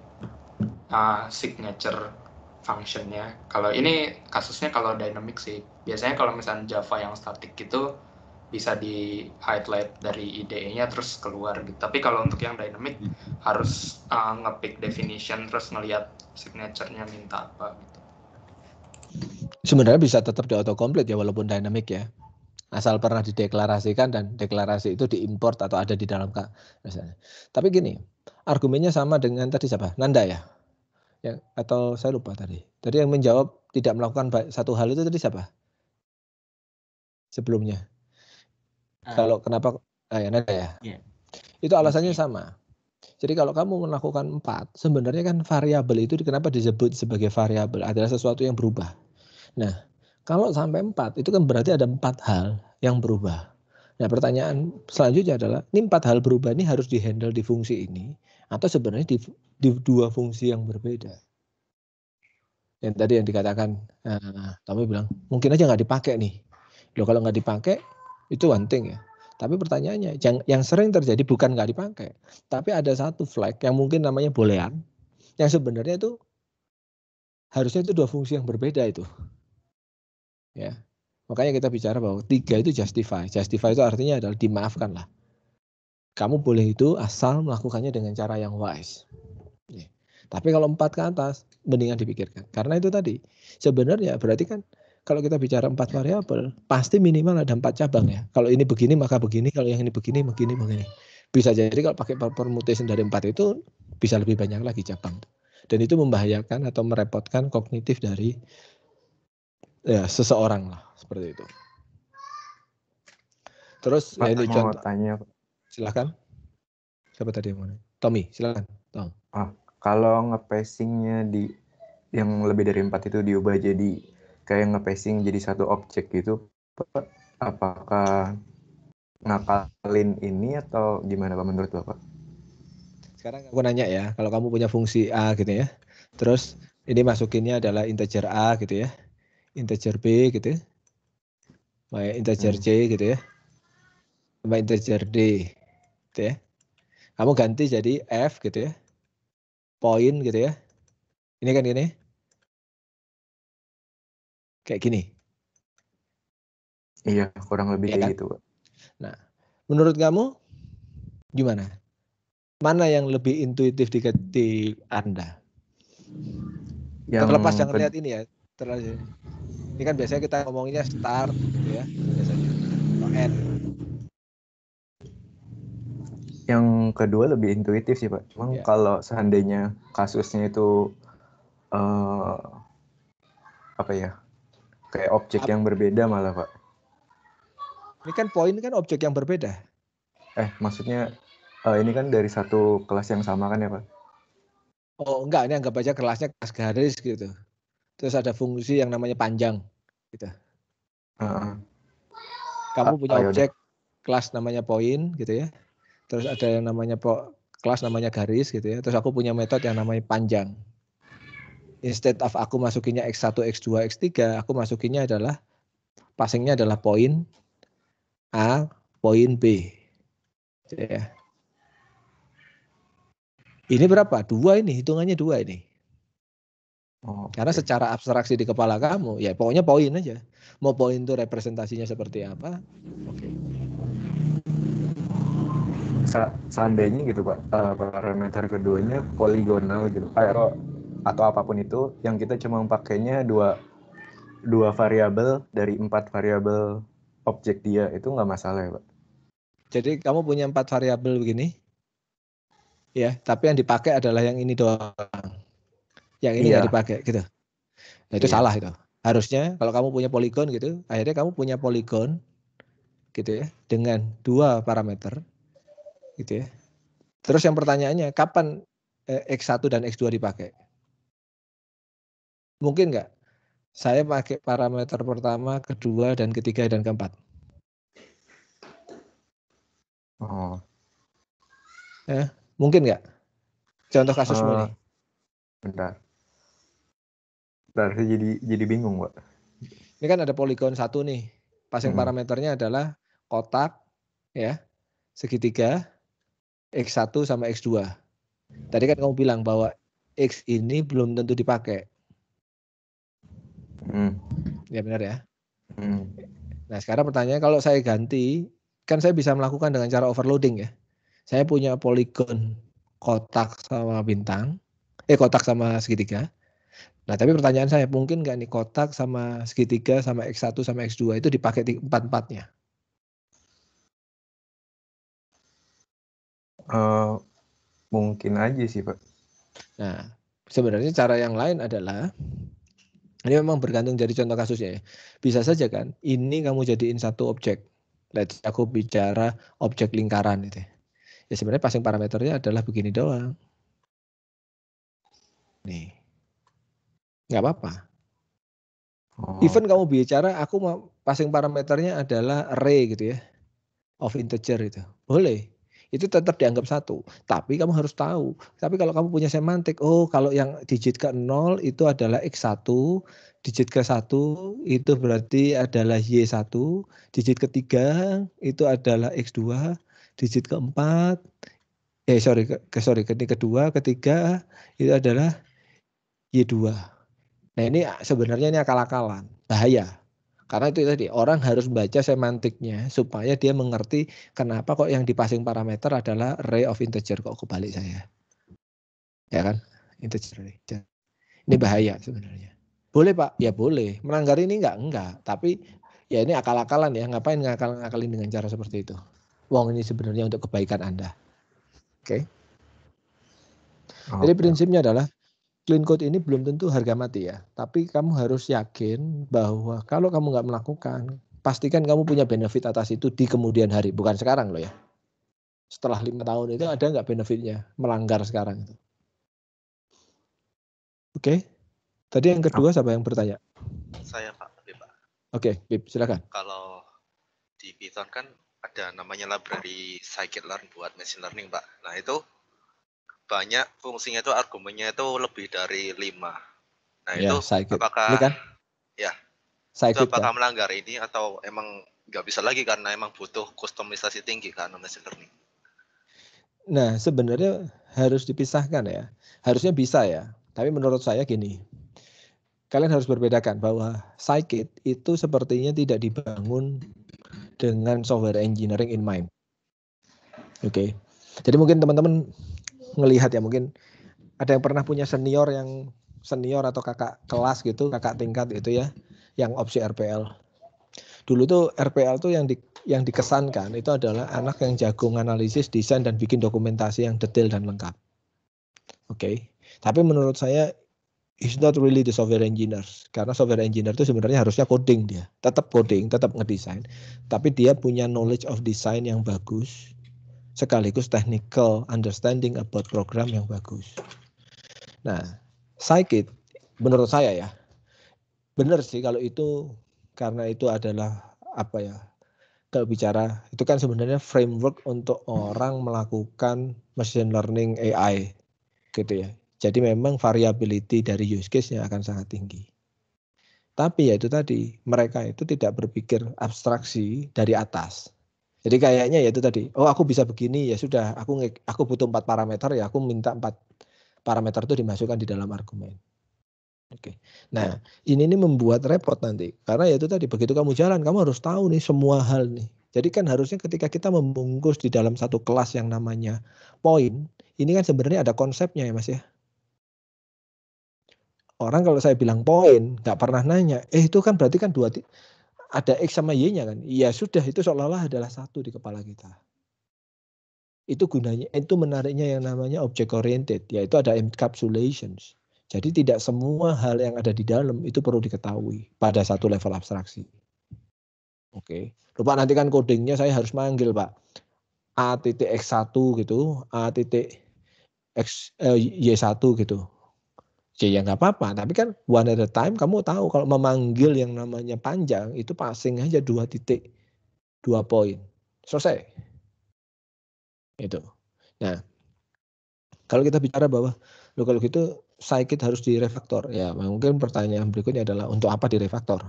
uh, signature functionnya kalau ini kasusnya kalau dynamic sih biasanya kalau misalnya Java yang statik gitu bisa di highlight dari IDE-nya terus keluar gitu tapi kalau untuk yang dynamic hmm. harus uh, ngepick definition terus ngelihat signaturenya minta apa gitu sebenarnya bisa tetap di autocomplete ya walaupun dynamic ya asal pernah dideklarasikan dan deklarasi itu diimpor atau ada di dalam misalnya. Tapi gini, argumennya sama dengan tadi siapa? Nanda ya. Ya, atau saya lupa tadi. Tadi yang menjawab tidak melakukan satu hal itu tadi siapa? Sebelumnya. Uh, kalau kenapa ah, ya Nanda ya. Yeah. Itu alasannya okay. sama. Jadi kalau kamu melakukan empat, sebenarnya kan variabel itu kenapa disebut sebagai variabel adalah sesuatu yang berubah. Nah, kalau sampai empat, itu kan berarti ada empat hal yang berubah. Nah pertanyaan selanjutnya adalah, ini empat hal berubah ini harus dihandle di fungsi ini, atau sebenarnya di, di dua fungsi yang berbeda? Yang tadi yang dikatakan, nah, Tommy bilang, mungkin aja nggak dipakai nih. Loh kalau nggak dipakai, itu one ya. Tapi pertanyaannya, yang, yang sering terjadi bukan nggak dipakai, tapi ada satu flag yang mungkin namanya bolean, yang sebenarnya itu harusnya itu dua fungsi yang berbeda itu ya makanya kita bicara bahwa tiga itu justify justify itu artinya adalah dimaafkan lah. kamu boleh itu asal melakukannya dengan cara yang wise ya. tapi kalau empat ke atas mendingan dipikirkan karena itu tadi sebenarnya berarti kan kalau kita bicara empat variabel pasti minimal ada empat cabang ya kalau ini begini maka begini kalau yang ini begini begini begini bisa jadi kalau pakai permutation dari empat itu bisa lebih banyak lagi cabang dan itu membahayakan atau merepotkan kognitif dari ya seseorang lah seperti itu terus Pak, ya ini mau tanya silakan siapa tadi yang mana Tommy silakan Tom ah kalau ngepacingnya di yang lebih dari empat itu diubah jadi kayak ngepacing jadi satu objek gitu Pak, apakah ngakalin ini atau gimana Pak menurut Bapak sekarang aku nanya ya kalau kamu punya fungsi A gitu ya terus ini masukinnya adalah integer A gitu ya integer B gitu ya. Sama integer C hmm. gitu ya. Sama integer D gitu ya. Kamu ganti jadi F gitu ya. Point gitu ya. Ini kan gini. Kayak gini. Iya, kurang lebih ya kan? gitu. Nah, menurut kamu gimana? Mana yang lebih intuitif di, di Anda? Yang Terlepas yang lihat ini ya, terus ini kan biasanya kita ngomongnya start gitu ya biasanya atau end yang kedua lebih intuitif sih pak cuma yeah. kalau seandainya kasusnya itu uh, apa ya kayak objek Ap yang berbeda malah pak ini kan poin kan objek yang berbeda eh maksudnya uh, ini kan dari satu kelas yang sama kan ya pak oh enggak ini anggap aja kelasnya kelas garis gitu terus ada fungsi yang namanya panjang gitu. Uh, Kamu ah, punya objek kelas namanya poin gitu ya. Terus ada yang namanya po kelas namanya garis gitu ya. Terus aku punya metode yang namanya panjang. Instead of aku masukinnya x1, x2, x3, aku masukinnya adalah passingnya adalah poin A, poin B. Gitu ya. Ini berapa? Dua ini, hitungannya dua ini. Oh, Karena okay. secara abstraksi di kepala kamu, ya pokoknya poin aja. Mau poin itu representasinya seperti apa? Oke. Okay. seandainya gitu pak, uh, parameter keduanya poligonal gitu, atau eh, atau apapun itu, yang kita cuma pakainya dua dua variabel dari empat variabel objek dia itu nggak masalah ya pak? Jadi kamu punya empat variabel begini, ya, tapi yang dipakai adalah yang ini doang yang ini yeah. gak dipakai gitu nah, itu yeah. salah itu harusnya kalau kamu punya poligon gitu akhirnya kamu punya poligon gitu ya dengan dua parameter gitu ya terus yang pertanyaannya kapan eh, x1 dan x2 dipakai mungkin nggak saya pakai parameter pertama kedua dan ketiga dan keempat oh eh, mungkin nggak contoh kasusmu uh, ini bentar saya jadi jadi bingung pak ini kan ada poligon satu nih passing hmm. parameternya adalah kotak ya segitiga x1 sama x2 tadi kan kamu bilang bahwa x ini belum tentu dipakai hmm. ya benar ya hmm. nah sekarang pertanyaan kalau saya ganti kan saya bisa melakukan dengan cara overloading ya saya punya poligon kotak sama bintang eh kotak sama segitiga Nah, tapi pertanyaan saya, mungkin nggak nih kotak sama segitiga sama X1 sama X2 itu dipakai empat-empatnya? Uh, mungkin aja sih, Pak. Nah, sebenarnya cara yang lain adalah, ini memang bergantung dari contoh kasusnya ya. Bisa saja kan, ini kamu jadiin satu objek. Let's aku bicara objek lingkaran itu. Ya. ya sebenarnya passing parameternya adalah begini doang. Nih, nggak apa-apa. Oh. Even kamu bicara, aku mau passing parameternya adalah array gitu ya, of integer itu, boleh. Itu tetap dianggap satu. Tapi kamu harus tahu. Tapi kalau kamu punya semantik, oh kalau yang digit ke 0 itu adalah x1, digit ke 1 itu berarti adalah y1, digit ke 3 itu adalah x2, digit ke 4 eh sorry ke sorry ke kedua ketiga itu adalah y2 Nah ini sebenarnya ini akal-akalan, bahaya. Karena itu tadi orang harus baca semantiknya supaya dia mengerti kenapa kok yang di parameter adalah ray of integer kok kebalik saya. Ya kan? Integer. Ini bahaya sebenarnya. Boleh Pak? Ya boleh. Melanggar ini enggak? Enggak. Tapi ya ini akal-akalan ya. Ngapain ngakal-ngakalin dengan cara seperti itu? Wong ini sebenarnya untuk kebaikan Anda. Oke. Okay? Oh, Jadi prinsipnya adalah clean code ini belum tentu harga mati ya. Tapi kamu harus yakin bahwa kalau kamu nggak melakukan, pastikan kamu punya benefit atas itu di kemudian hari, bukan sekarang loh ya. Setelah lima tahun itu ada nggak benefitnya melanggar sekarang itu? Oke. Tadi yang kedua siapa yang bertanya? Saya Pak. Bip, Pak. Oke, Bib, silakan. Kalau di Python kan ada namanya library scikit-learn buat machine learning, Pak. Nah itu banyak fungsinya itu argumennya itu lebih dari lima. Nah ya, itu sidekick. apakah kan? ya sidekick, itu apakah kan? melanggar ini atau emang nggak bisa lagi karena emang butuh kustomisasi tinggi karena machine learning. Nah sebenarnya harus dipisahkan ya, harusnya bisa ya. Tapi menurut saya gini, kalian harus berbedakan bahwa sidekick itu sepertinya tidak dibangun dengan software engineering in mind. Oke, okay. jadi mungkin teman-teman ngelihat ya mungkin ada yang pernah punya senior yang senior atau kakak kelas gitu, kakak tingkat itu ya, yang opsi RPL. Dulu tuh RPL tuh yang di, yang dikesankan itu adalah anak yang jago analisis, desain dan bikin dokumentasi yang detail dan lengkap. Oke. Okay. Tapi menurut saya it's not really the software engineers karena software engineer itu sebenarnya harusnya coding dia tetap coding tetap ngedesain tapi dia punya knowledge of design yang bagus sekaligus technical understanding about program yang bagus. Nah, Scikit menurut saya ya benar sih kalau itu karena itu adalah apa ya kalau bicara itu kan sebenarnya framework untuk orang melakukan machine learning AI gitu ya. Jadi memang variability dari use case-nya akan sangat tinggi. Tapi ya itu tadi mereka itu tidak berpikir abstraksi dari atas. Jadi kayaknya ya itu tadi. Oh aku bisa begini ya sudah. Aku aku butuh empat parameter ya aku minta empat parameter itu dimasukkan di dalam argumen. Oke. Nah ini ini membuat repot nanti karena ya itu tadi begitu kamu jalan kamu harus tahu nih semua hal nih. Jadi kan harusnya ketika kita membungkus di dalam satu kelas yang namanya poin, ini kan sebenarnya ada konsepnya ya mas ya orang kalau saya bilang poin nggak pernah nanya eh itu kan berarti kan dua ada X sama Y-nya kan. Ya sudah, itu seolah-olah adalah satu di kepala kita. Itu gunanya, itu menariknya yang namanya object oriented, yaitu ada encapsulations. Jadi tidak semua hal yang ada di dalam itu perlu diketahui pada satu level abstraksi. Oke, lupa nanti kan codingnya saya harus manggil Pak. A titik X1 gitu, A titik X, eh, y satu gitu. Ya, ya nggak apa-apa, tapi kan one at a time kamu tahu kalau memanggil yang namanya panjang itu passing aja dua titik, dua poin. Selesai. Itu. Nah, kalau kita bicara bahwa lo kalau gitu sakit harus direfaktor, ya mungkin pertanyaan berikutnya adalah untuk apa direfaktor?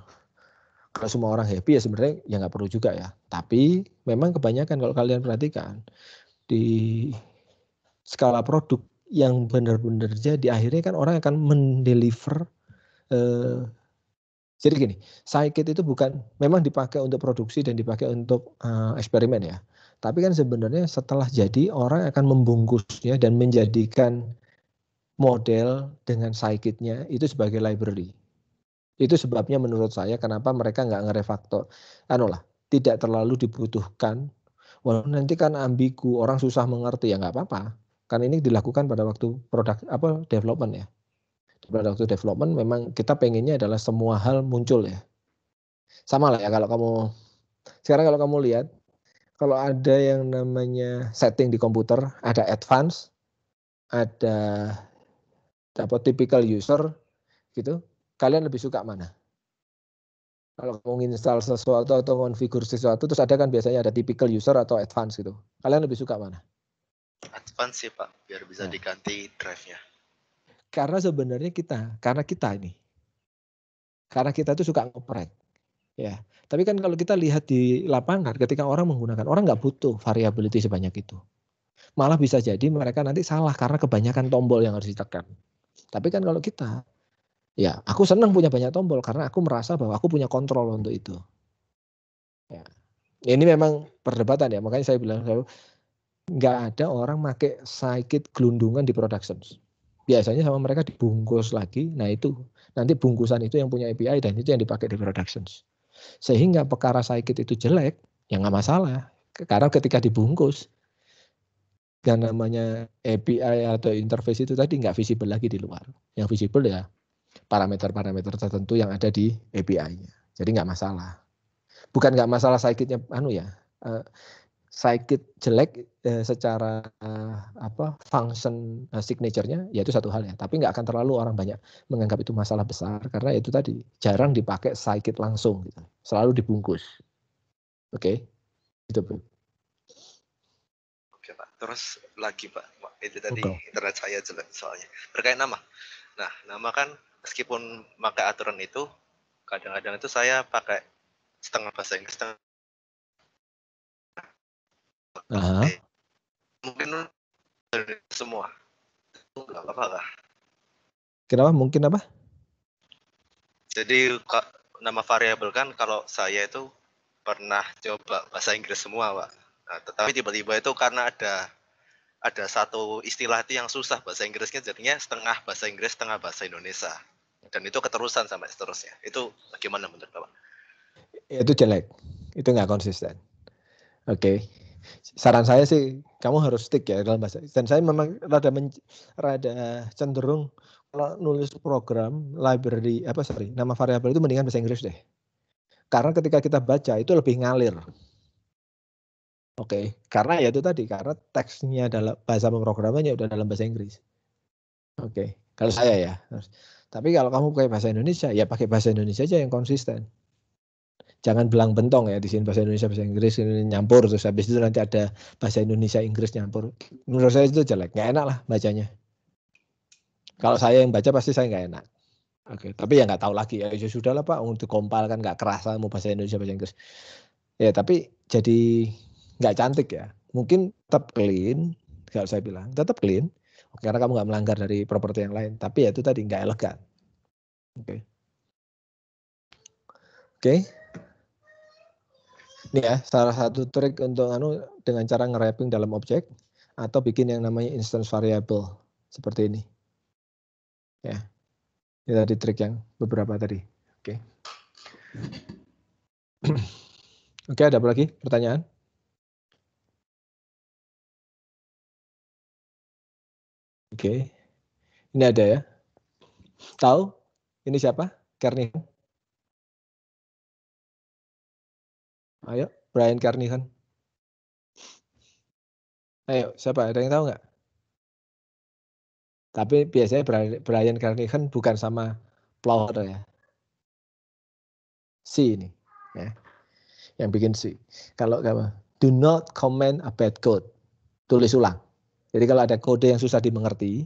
kalau semua orang happy ya sebenarnya ya nggak perlu juga ya. Tapi memang kebanyakan kalau kalian perhatikan di skala produk yang benar-benar jadi akhirnya kan orang akan mendeliver uh, jadi gini Scikit itu bukan memang dipakai untuk produksi dan dipakai untuk uh, eksperimen ya tapi kan sebenarnya setelah jadi orang akan membungkusnya dan menjadikan model dengan scikitnya itu sebagai library itu sebabnya menurut saya kenapa mereka nggak ngerefaktor anu lah tidak terlalu dibutuhkan walaupun nanti kan ambigu orang susah mengerti ya nggak apa-apa kan ini dilakukan pada waktu produk apa development ya. Pada waktu development memang kita pengennya adalah semua hal muncul ya. Sama lah ya kalau kamu sekarang kalau kamu lihat kalau ada yang namanya setting di komputer, ada advance, ada dapat typical user gitu. Kalian lebih suka mana? Kalau mau install sesuatu atau konfigur sesuatu, terus ada kan biasanya ada typical user atau advance gitu. Kalian lebih suka mana? advance sih Pak, biar bisa nah. diganti drive-nya. Karena sebenarnya kita, karena kita ini, karena kita itu suka ngoprek, ya. Tapi kan kalau kita lihat di lapangan, ketika orang menggunakan, orang nggak butuh variability sebanyak itu. Malah bisa jadi mereka nanti salah karena kebanyakan tombol yang harus ditekan. Tapi kan kalau kita, ya aku senang punya banyak tombol karena aku merasa bahwa aku punya kontrol untuk itu. Ya. Ini memang perdebatan ya, makanya saya bilang nggak ada orang pakai sakit gelundungan di production Biasanya sama mereka dibungkus lagi. Nah itu nanti bungkusan itu yang punya API dan itu yang dipakai di production Sehingga perkara sakit itu jelek, ya nggak masalah. Karena ketika dibungkus, yang namanya API atau interface itu tadi nggak visible lagi di luar. Yang visible ya parameter-parameter tertentu yang ada di API-nya. Jadi nggak masalah. Bukan nggak masalah sakitnya, anu ya, eh, Sakit jelek eh, secara apa function eh, signaturenya ya itu satu hal ya tapi nggak akan terlalu orang banyak menganggap itu masalah besar karena itu tadi jarang dipakai sakit langsung gitu selalu dibungkus oke okay? itu oke pak terus lagi pak itu tadi okay. internet saya jelek soalnya terkait nama nah nama kan meskipun pakai aturan itu kadang-kadang itu saya pakai setengah bahasa Inggris setengah Uh eh, -huh. Mungkin semua. Enggak apa lah. Kenapa? Mungkin apa? Jadi nama variabel kan kalau saya itu pernah coba bahasa Inggris semua, Pak. Nah, tetapi tiba-tiba itu karena ada ada satu istilah itu yang susah bahasa Inggrisnya jadinya setengah bahasa Inggris, setengah bahasa Indonesia. Dan itu keterusan sampai seterusnya. Itu bagaimana menurut Bapak? Itu jelek. Itu nggak konsisten. Oke. Okay saran saya sih kamu harus stick ya dalam bahasa dan saya memang rada men, rada cenderung kalau nulis program library apa sorry nama variabel itu mendingan bahasa Inggris deh karena ketika kita baca itu lebih ngalir oke okay. karena ya itu tadi karena teksnya dalam bahasa pemrogramannya udah dalam bahasa Inggris oke okay. kalau saya ya tapi kalau kamu pakai bahasa Indonesia ya pakai bahasa Indonesia aja yang konsisten jangan belang bentong ya di sini bahasa Indonesia bahasa Inggris nyampur terus habis itu nanti ada bahasa Indonesia Inggris nyampur menurut saya itu jelek nggak enak lah bacanya kalau saya yang baca pasti saya nggak enak oke okay. tapi ya nggak tahu lagi ya, ya sudah lah pak untuk kompal kan nggak kerasa mau bahasa Indonesia bahasa Inggris ya tapi jadi nggak cantik ya mungkin tetap clean kalau saya bilang tetap clean karena kamu nggak melanggar dari properti yang lain tapi ya itu tadi nggak elegan oke okay. oke okay. Ini ya, salah satu trik untuk anu dengan cara nge-wrapping dalam objek atau bikin yang namanya instance variable seperti ini. Ya. Ini tadi trik yang beberapa tadi. Oke. Okay. [CLEARS THROAT] Oke, okay, ada apa lagi? Pertanyaan? Oke. Okay. Ini ada ya. Tahu ini siapa? Kernihan. Ayo, Brian Carnihan. Ayo, eh, siapa? Ada yang tahu nggak? Tapi biasanya Brian Carnihan bukan sama plotter ya. Si ini. Ya. Yang bikin si. Kalau kamu, do not comment a bad code. Tulis ulang. Jadi kalau ada kode yang susah dimengerti,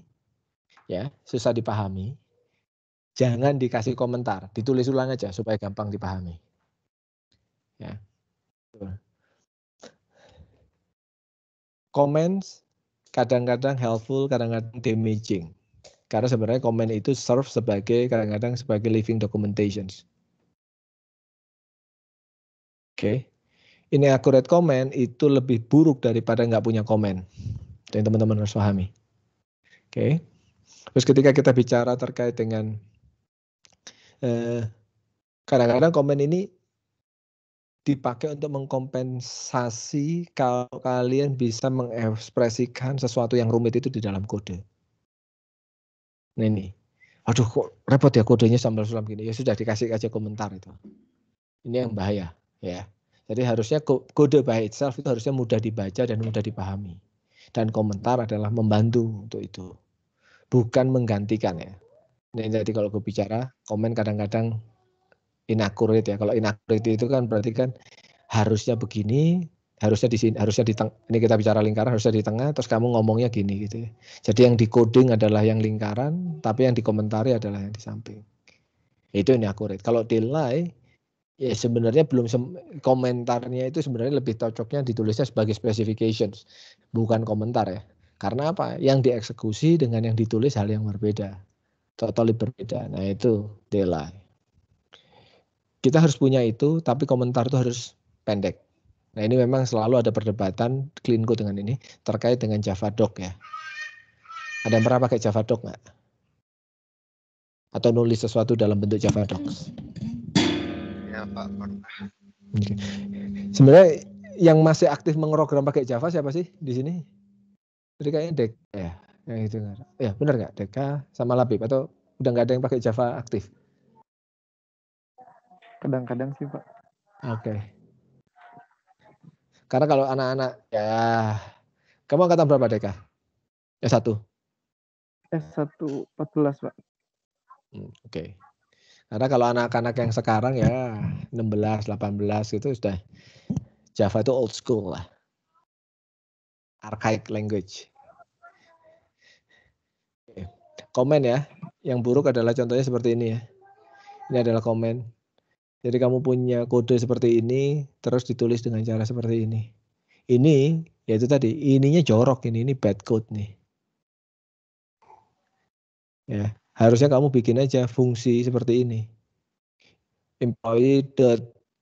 ya susah dipahami, jangan dikasih komentar, ditulis ulang aja supaya gampang dipahami. Ya. Comments kadang-kadang helpful, kadang-kadang damaging. Karena sebenarnya komen itu serve sebagai kadang-kadang sebagai living documentation. Oke. Okay. Ini accurate comment itu lebih buruk daripada nggak punya komen. Dan teman-teman harus pahami. Oke. Okay. Terus ketika kita bicara terkait dengan eh, kadang-kadang eh, komen ini dipakai untuk mengkompensasi kalau kalian bisa mengekspresikan sesuatu yang rumit itu di dalam kode. Nah ini, aduh kok repot ya kodenya sambal sulam gini. Ya sudah dikasih aja komentar itu. Ini yang bahaya ya. Jadi harusnya kode by itself itu harusnya mudah dibaca dan mudah dipahami. Dan komentar adalah membantu untuk itu. Bukan menggantikan ya. Nah, jadi kalau gue bicara, komen kadang-kadang inakurat ya. Kalau inakurat itu kan berarti kan harusnya begini, harusnya di sini, harusnya di teng- ini kita bicara lingkaran harusnya di tengah, terus kamu ngomongnya gini gitu ya. Jadi yang dikoding adalah yang lingkaran, tapi yang dikomentari adalah yang di samping. Itu ini akurat. Kalau delay ya sebenarnya belum sem- komentarnya itu sebenarnya lebih cocoknya ditulisnya sebagai specifications, bukan komentar ya. Karena apa? Yang dieksekusi dengan yang ditulis hal yang berbeda. Totally berbeda. Nah, itu delay kita harus punya itu, tapi komentar itu harus pendek. Nah ini memang selalu ada perdebatan clean code dengan ini terkait dengan Javadoc ya. Ada yang pernah pakai Javadoc nggak? Atau nulis sesuatu dalam bentuk Javadoc? Ya Pak pernah. Sebenarnya yang masih aktif mengoprogram pakai Java siapa sih di sini? Jadi kayaknya Dek, ya, yang itu ya benar nggak Dek sama Labib atau udah nggak ada yang pakai Java aktif? Kadang-kadang sih pak. Oke. Okay. Karena kalau anak-anak ya, kamu angkatan berapa Deka? S1. S1 14 pak. Hmm, Oke. Okay. Karena kalau anak-anak yang sekarang ya 16, 18 itu sudah Java itu old school lah. Archaic language. Komen ya. Yang buruk adalah contohnya seperti ini ya. Ini adalah komen. Jadi kamu punya kode seperti ini, terus ditulis dengan cara seperti ini. Ini, yaitu tadi, ininya jorok ini, ini bad code nih. Ya, harusnya kamu bikin aja fungsi seperti ini. Employee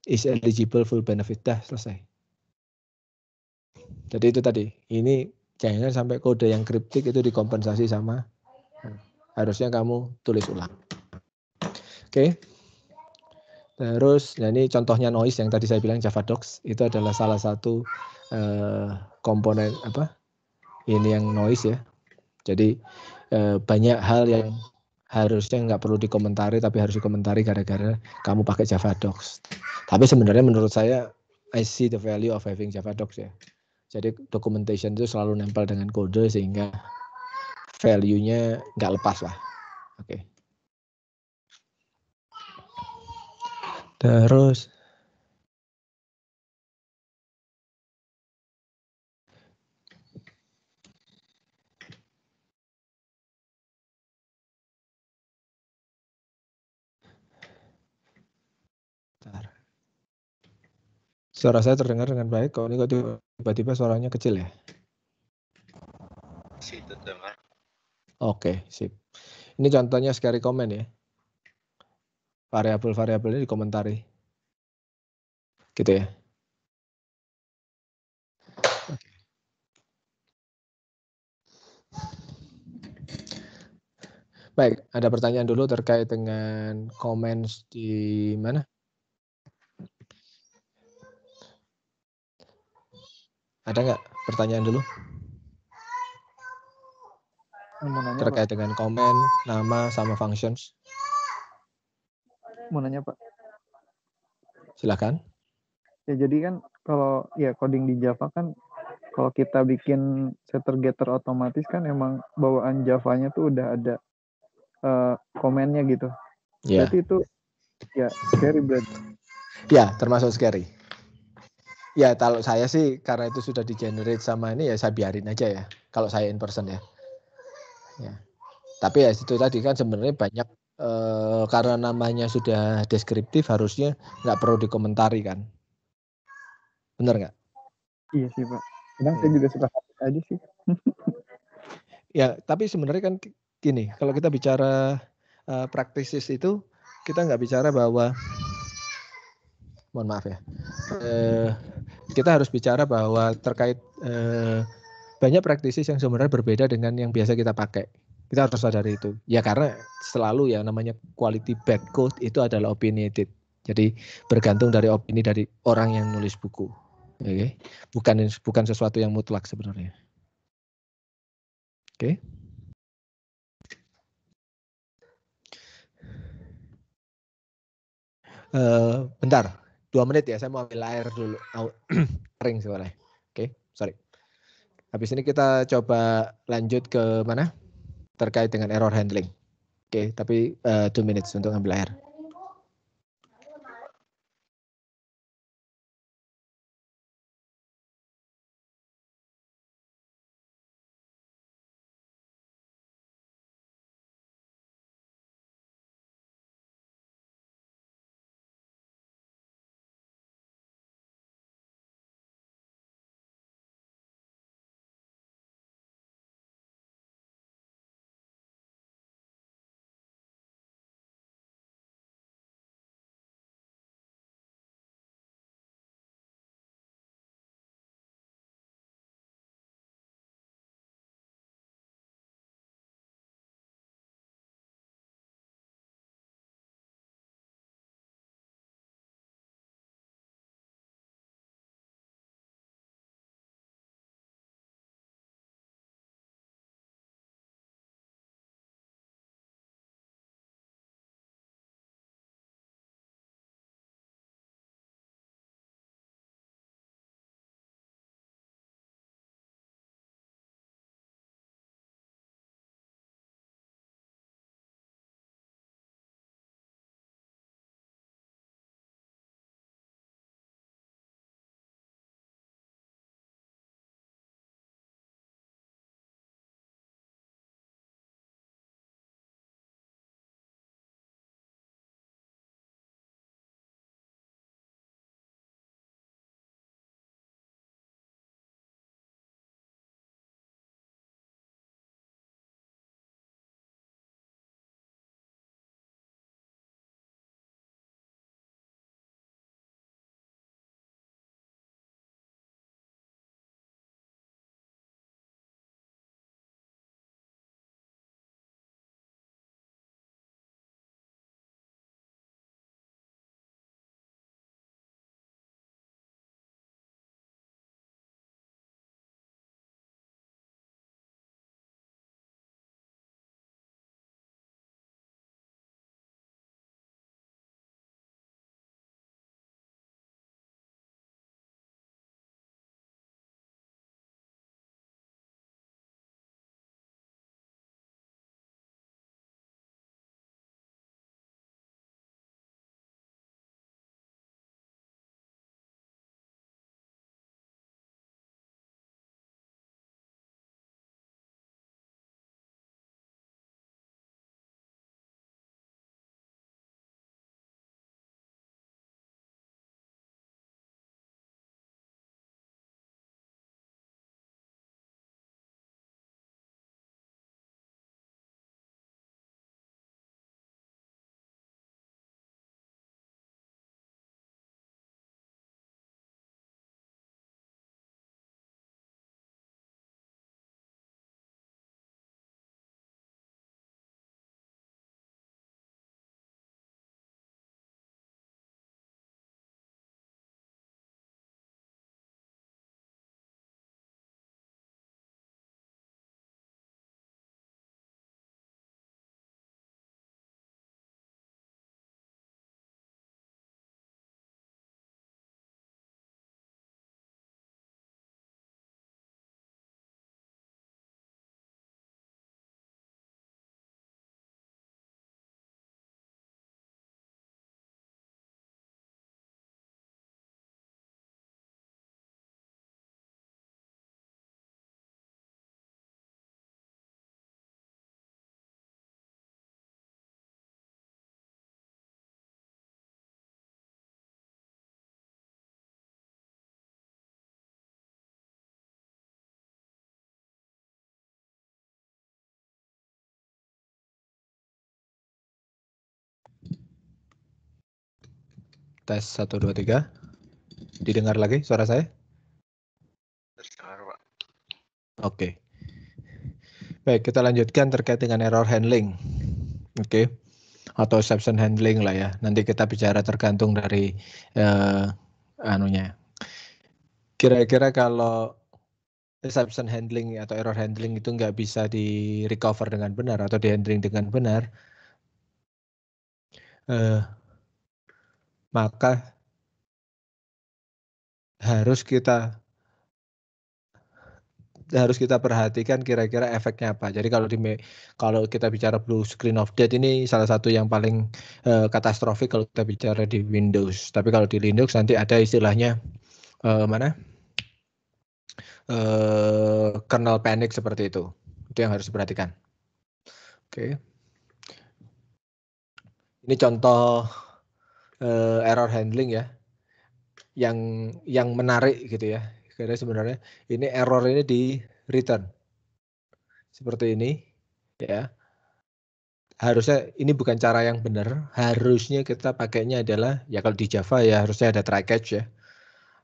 is eligible full benefit dah selesai. Jadi itu tadi, ini jangan sampai kode yang kriptik itu dikompensasi sama nah, harusnya kamu tulis ulang. Oke. Okay. Terus, nah ini contohnya noise yang tadi saya bilang Java Docs itu adalah salah satu eh, komponen apa ini yang noise ya. Jadi eh, banyak hal yang harusnya nggak perlu dikomentari tapi harus dikomentari gara-gara kamu pakai Java Docs. Tapi sebenarnya menurut saya I see the value of having Java Docs ya. Jadi documentation itu selalu nempel dengan kode sehingga value-nya nggak lepas lah. Oke. Okay. terus Suara saya terdengar dengan baik. Kalau ini kok tiba-tiba suaranya kecil ya? Masih terdengar. Oke, sip. Ini contohnya scary comment ya variabel-variabelnya dikomentari. Gitu ya. Baik, ada pertanyaan dulu terkait dengan komen di mana? Ada nggak pertanyaan dulu? Terkait dengan komen, nama, sama functions mau nanya Pak. Silakan. Ya jadi kan kalau ya coding di Java kan kalau kita bikin setter getter otomatis kan emang bawaan Javanya tuh udah ada uh, komennya gitu. Yeah. Berarti itu ya scary berarti. Ya, termasuk scary. Ya, kalau saya sih karena itu sudah di generate sama ini ya saya biarin aja ya. Kalau saya in person ya. Ya. Tapi ya itu tadi kan sebenarnya banyak e, karena namanya sudah deskriptif harusnya nggak perlu dikomentari kan bener nggak iya sih pak kadang hmm. saya juga suka aja sih [LAUGHS] ya tapi sebenarnya kan gini kalau kita bicara praktisi eh, praktisis itu kita nggak bicara bahwa mohon maaf ya e, kita harus bicara bahwa terkait e, banyak praktisis yang sebenarnya berbeda dengan yang biasa kita pakai kita harus sadari itu. Ya karena selalu ya namanya quality bad code itu adalah opinionated. Jadi bergantung dari opini dari orang yang nulis buku. Oke. Okay? Bukan bukan sesuatu yang mutlak sebenarnya. Oke. Okay? Uh, eh, bentar, dua menit ya. Saya mau ambil air dulu. [CLEARS THROAT] Kering sebenarnya. Oke, okay, sorry. Habis ini kita coba lanjut ke mana? terkait dengan error handling. Oke, okay, tapi uh, two minutes untuk ngambil air. Tes 1, 2, 3. Didengar lagi suara saya? Oke. Okay. Baik, kita lanjutkan terkait dengan error handling. Oke. Okay. Atau exception handling lah ya. Nanti kita bicara tergantung dari uh, anunya. Kira-kira kalau exception handling atau error handling itu nggak bisa di recover dengan benar atau di handling dengan benar, eh, maka harus kita harus kita perhatikan kira-kira efeknya apa. Jadi kalau di kalau kita bicara blue screen of death ini salah satu yang paling uh, katastrofik kalau kita bicara di Windows. Tapi kalau di Linux nanti ada istilahnya uh, mana? Uh, kernel panic seperti itu. Itu yang harus diperhatikan. Oke. Okay. Ini contoh uh, error handling ya yang yang menarik gitu ya karena sebenarnya ini error ini di return seperti ini ya harusnya ini bukan cara yang benar harusnya kita pakainya adalah ya kalau di Java ya harusnya ada try catch ya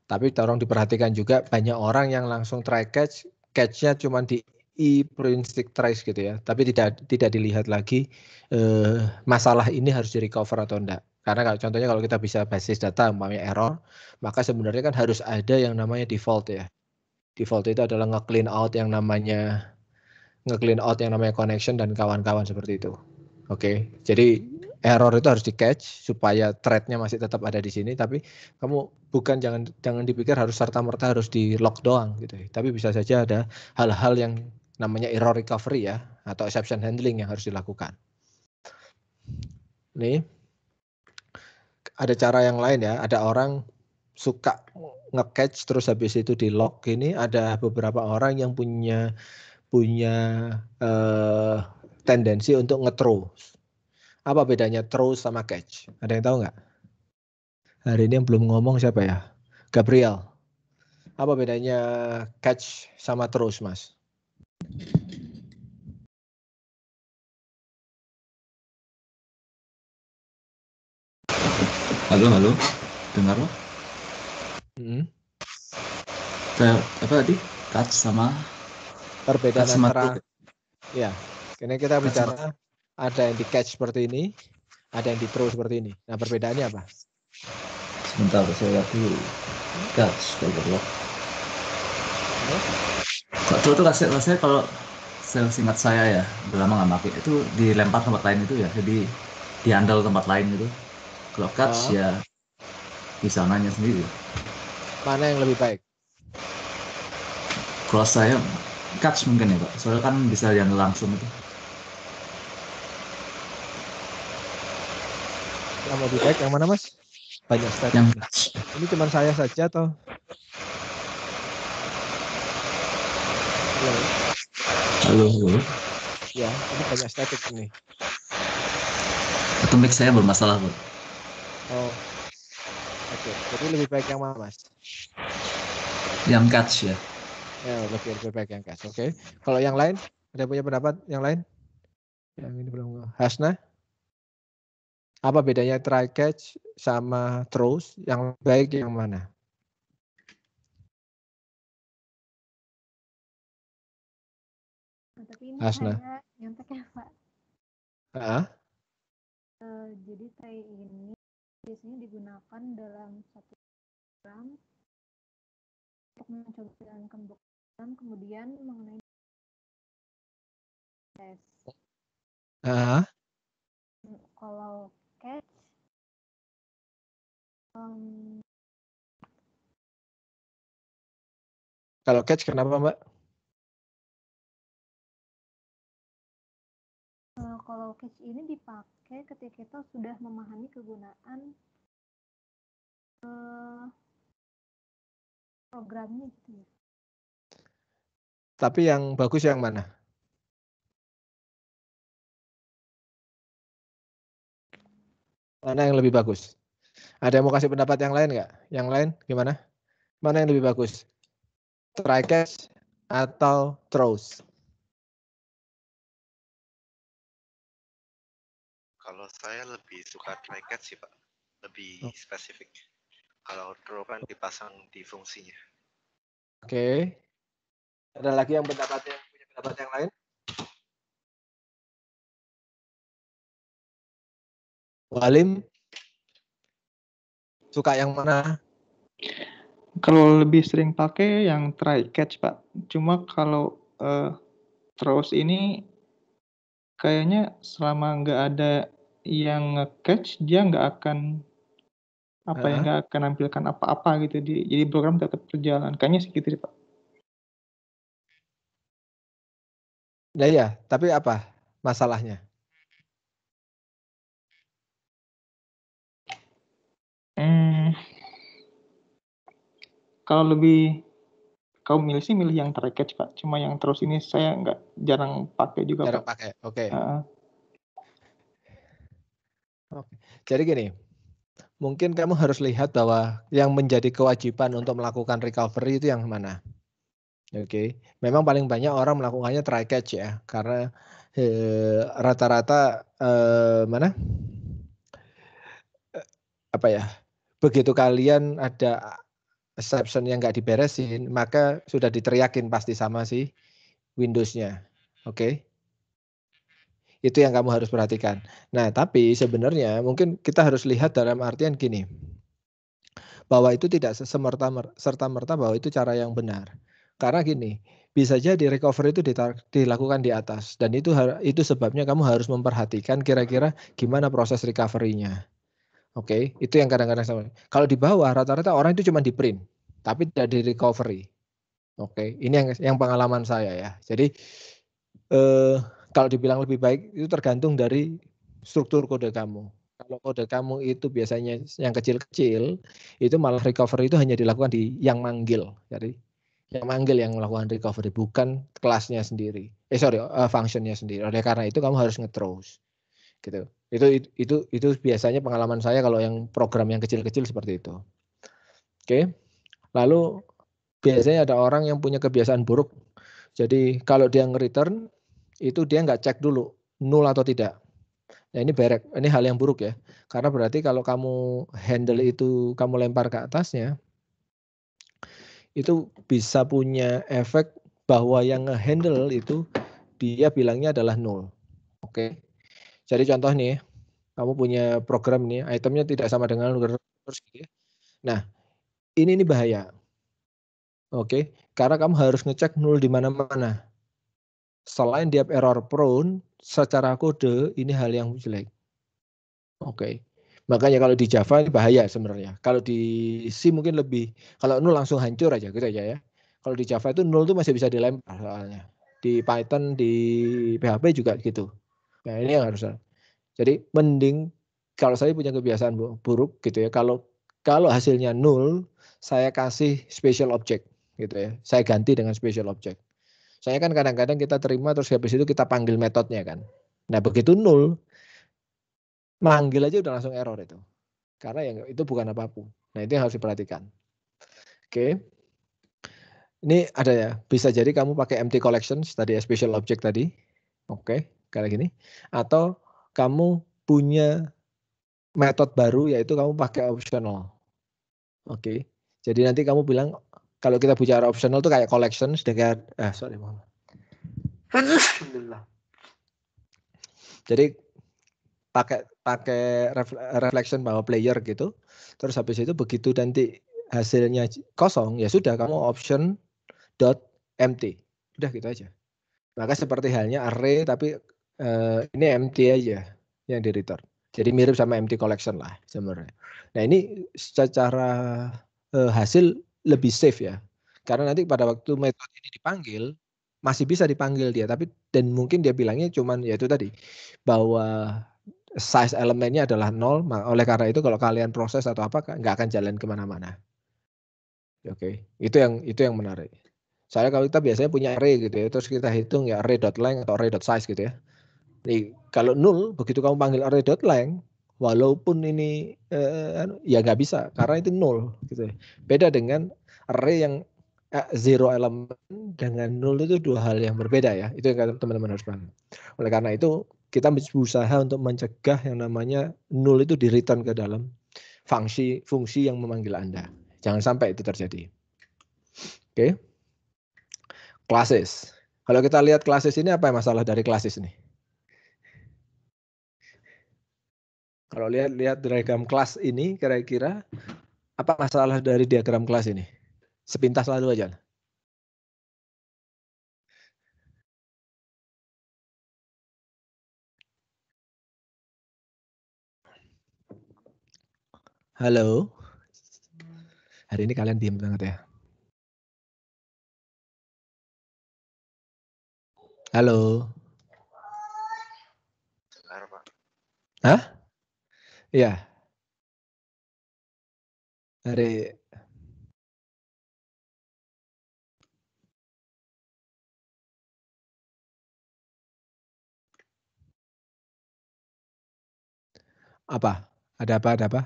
tapi tolong diperhatikan juga banyak orang yang langsung try catch catchnya cuma di i intrinsic trace gitu ya tapi tidak tidak dilihat lagi eh, masalah ini harus di recover atau enggak karena kalau contohnya kalau kita bisa basis data umpamanya error, maka sebenarnya kan harus ada yang namanya default ya. Default itu adalah nge-clean out yang namanya nge-clean out yang namanya connection dan kawan-kawan seperti itu. Oke. Okay? Jadi error itu harus di-catch supaya threadnya masih tetap ada di sini tapi kamu bukan jangan jangan dipikir harus serta-merta harus di lock doang gitu. Ya. Tapi bisa saja ada hal-hal yang namanya error recovery ya atau exception handling yang harus dilakukan. Nih, ada cara yang lain ya. Ada orang suka ngecatch terus habis itu di lock ini ada beberapa orang yang punya punya uh, tendensi untuk ngetro. Apa bedanya throw sama catch? Ada yang tahu nggak? Hari ini yang belum ngomong siapa ya? Gabriel. Apa bedanya catch sama throw, Mas? halo halo dengar lo hmm. Ter, apa tadi cut sama perbedaan cut antara ya karena kita bicara sama. ada yang di catch seperti ini ada yang di throw seperti ini nah perbedaannya apa sebentar saya lihat dulu catch kalau kalau tuh itu kasih kasih kalau saya singkat saya ya, udah lama nggak pakai itu dilempar tempat lain itu ya, jadi diandal tempat lain itu. Kalau Cuts oh. Ah. ya nanya sendiri. Mana yang lebih baik? Kalau saya Cuts mungkin ya Pak. Soalnya kan bisa yang langsung itu. Yang lebih baik yang mana Mas? Banyak sekali. Yang... Ini cuma saya saja atau? Halo. Halo. Ya, ini banyak statik ini. Atau mic saya bermasalah, Pak. Oh. Oke, okay. jadi lebih baik yang mana, Mas? Yang catch ya. Ya, lebih, lebih baik yang catch. Oke. Okay. Kalau yang lain, ada punya pendapat yang lain? Yang ini belum. Hasna? Apa bedanya try catch sama throws? Yang baik yang mana? Nah, ini Hasna. Yang ya, Pak. Uh -huh. uh, jadi try ini biasanya digunakan dalam satu program untuk mencoba menjalankan program kemudian mengenai tes. Uh -huh. Hmm, kalau catch um, kalau catch kenapa Mbak? Eh, kalau catch ini dipakai ketika kita sudah memahami kegunaan uh, programnya gitu ya. Tapi yang bagus yang mana? Mana yang lebih bagus? Ada yang mau kasih pendapat yang lain nggak? Yang lain gimana? Mana yang lebih bagus? Try catch atau throws? saya lebih suka try sih pak lebih oh. spesifik kalau draw kan dipasang di fungsinya oke okay. ada lagi yang pendapatnya punya pendapat yang lain Walim suka yang mana? Kalau lebih sering pakai yang try catch pak. Cuma kalau uh, terus ini kayaknya selama nggak ada yang nge-catch dia nggak akan apa ya yang nggak akan nampilkan apa-apa gitu di jadi program tetap berjalan kayaknya sih gitu sih Pak. Ya ya tapi apa masalahnya? hmm, Kalau lebih kau milih sih milih yang ter Pak, cuma yang terus ini saya nggak jarang pakai juga Jarang pakai, oke. uh, Oke. Jadi gini, mungkin kamu harus lihat bahwa yang menjadi kewajiban untuk melakukan recovery itu yang mana. Oke, memang paling banyak orang melakukannya try catch ya, karena eh, rata-rata eh, eh, mana apa ya, begitu kalian ada exception yang nggak diberesin, maka sudah diteriakin pasti sama si Windowsnya, Oke. Okay itu yang kamu harus perhatikan. Nah, tapi sebenarnya mungkin kita harus lihat dalam artian gini. Bahwa itu tidak semerta serta merta bahwa itu cara yang benar. Karena gini, bisa jadi recovery itu dilakukan di atas dan itu itu sebabnya kamu harus memperhatikan kira-kira gimana proses recovery-nya. Oke, okay? itu yang kadang-kadang sama. Kalau di bawah rata-rata orang itu cuma di print, tapi tidak di recovery. Oke, okay? ini yang yang pengalaman saya ya. Jadi eh kalau dibilang lebih baik itu tergantung dari struktur kode kamu. Kalau kode kamu itu biasanya yang kecil-kecil, itu malah recovery itu hanya dilakukan di yang manggil. Jadi yang manggil yang melakukan recovery, bukan kelasnya sendiri. Eh sorry, uh, functionnya sendiri. Oleh karena itu kamu harus nge Gitu. Itu, itu itu itu biasanya pengalaman saya kalau yang program yang kecil-kecil seperti itu. Oke. Okay. Lalu biasanya ada orang yang punya kebiasaan buruk. Jadi kalau dia nge-return, itu dia nggak cek dulu nol atau tidak. Nah ini berek, ini hal yang buruk ya. Karena berarti kalau kamu handle hmm. itu kamu lempar ke atasnya, itu bisa punya efek bahwa yang nge-handle itu dia bilangnya adalah nol. Oke. Jadi contoh nih, ya, kamu punya program ini, itemnya tidak sama dengan terus gitu ya. Nah, ini ini bahaya. Oke, karena kamu harus ngecek nol di mana-mana selain dia error prone, secara kode ini hal yang jelek. Oke. Makanya kalau di Java ini bahaya sebenarnya. Kalau di C mungkin lebih. Kalau nol langsung hancur aja gitu aja ya. Kalau di Java itu nol itu masih bisa dilempar soalnya. Di Python, di PHP juga gitu. Nah ini yang harus. Jadi mending kalau saya punya kebiasaan buruk gitu ya. Kalau kalau hasilnya nol, saya kasih special object gitu ya. Saya ganti dengan special object. Saya kan kadang-kadang kita terima terus habis itu kita panggil metodenya kan. Nah begitu nol, manggil aja udah langsung error itu. Karena yang itu bukan apapun. Nah itu yang harus diperhatikan. Oke. Ini ada ya, bisa jadi kamu pakai empty collections tadi ya, special object tadi. Oke, kayak gini. Atau kamu punya metode baru yaitu kamu pakai optional. Oke. Jadi nanti kamu bilang kalau kita bicara optional tuh kayak collection dengan eh sorry maaf. Jadi pakai pakai reflection bahwa player gitu. Terus habis itu begitu nanti hasilnya kosong ya sudah kamu option dot empty. Udah gitu aja. Maka seperti halnya array tapi uh, ini empty aja yang di return. Jadi mirip sama empty collection lah sebenarnya. Nah, ini secara uh, hasil lebih safe ya. Karena nanti pada waktu metode ini dipanggil masih bisa dipanggil dia tapi dan mungkin dia bilangnya cuman ya itu tadi bahwa size elemennya adalah nol oleh karena itu kalau kalian proses atau apa nggak akan jalan kemana-mana oke okay. itu yang itu yang menarik Saya kalau kita biasanya punya array gitu ya terus kita hitung ya array.length atau array.size gitu ya Nih, kalau nol begitu kamu panggil array.length walaupun ini eh, anu, ya nggak bisa karena itu nol gitu ya. beda dengan array yang eh, zero elemen dengan nol itu dua hal yang berbeda ya itu yang teman-teman harus paham oleh karena itu kita berusaha untuk mencegah yang namanya nol itu di return ke dalam fungsi fungsi yang memanggil anda jangan sampai itu terjadi oke okay. classes kalau kita lihat classes ini apa masalah dari classes nih Kalau lihat-lihat diagram kelas ini kira-kira apa masalah dari diagram kelas ini? Sepintas lalu aja. Halo. Hari ini kalian diam banget ya. Halo. Dengar, Pak. Hah? Iya. Dari Apa? Ada apa? Ada apa?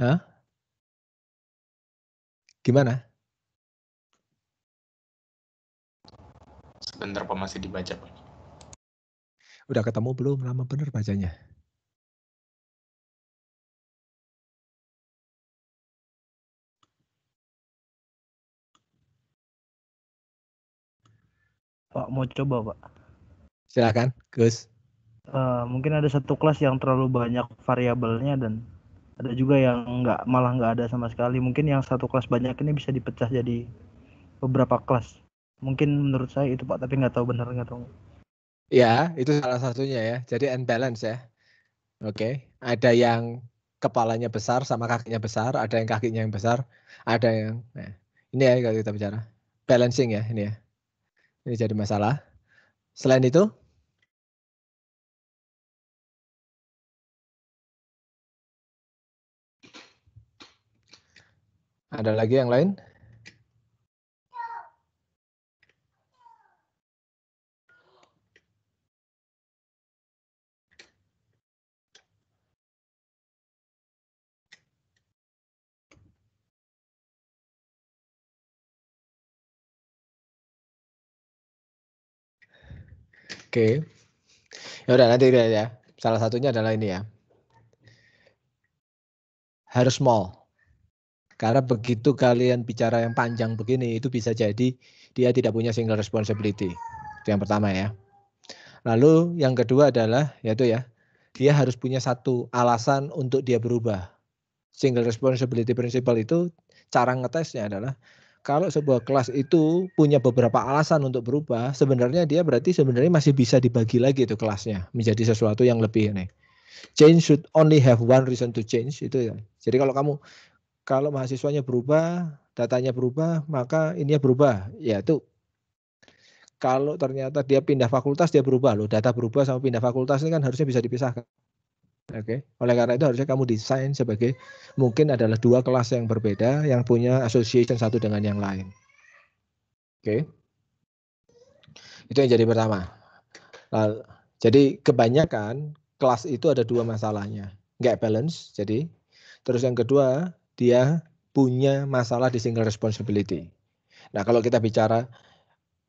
Hah? Gimana? Bener, Pak masih dibaca Pak. Udah ketemu belum? Lama bener bacanya. Pak mau coba Pak. Silakan, Gus. Uh, mungkin ada satu kelas yang terlalu banyak variabelnya dan ada juga yang nggak malah nggak ada sama sekali. Mungkin yang satu kelas banyak ini bisa dipecah jadi beberapa kelas mungkin menurut saya itu pak tapi nggak tahu benar nggak tahu ya itu salah satunya ya jadi unbalance ya oke okay. ada yang kepalanya besar sama kakinya besar ada yang kakinya yang besar ada yang nah, ini ya kalau kita bicara balancing ya ini ya ini jadi masalah selain itu ada lagi yang lain Oke. Ya udah nanti ya, ya. Salah satunya adalah ini ya. Harus small. Karena begitu kalian bicara yang panjang begini itu bisa jadi dia tidak punya single responsibility. Itu yang pertama ya. Lalu yang kedua adalah yaitu ya dia harus punya satu alasan untuk dia berubah. Single responsibility principle itu cara ngetesnya adalah kalau sebuah kelas itu punya beberapa alasan untuk berubah, sebenarnya dia berarti sebenarnya masih bisa dibagi lagi itu kelasnya menjadi sesuatu yang lebih nih. Change should only have one reason to change itu ya. Jadi kalau kamu kalau mahasiswanya berubah, datanya berubah, maka ini berubah. Ya itu kalau ternyata dia pindah fakultas dia berubah loh, data berubah sama pindah fakultas ini kan harusnya bisa dipisahkan. Oke, okay. oleh karena itu harusnya kamu desain sebagai mungkin adalah dua kelas yang berbeda yang punya association satu dengan yang lain. Oke, okay. itu yang jadi pertama. Lalu, jadi kebanyakan kelas itu ada dua masalahnya, nggak balance. Jadi, terus yang kedua dia punya masalah di single responsibility. Nah, kalau kita bicara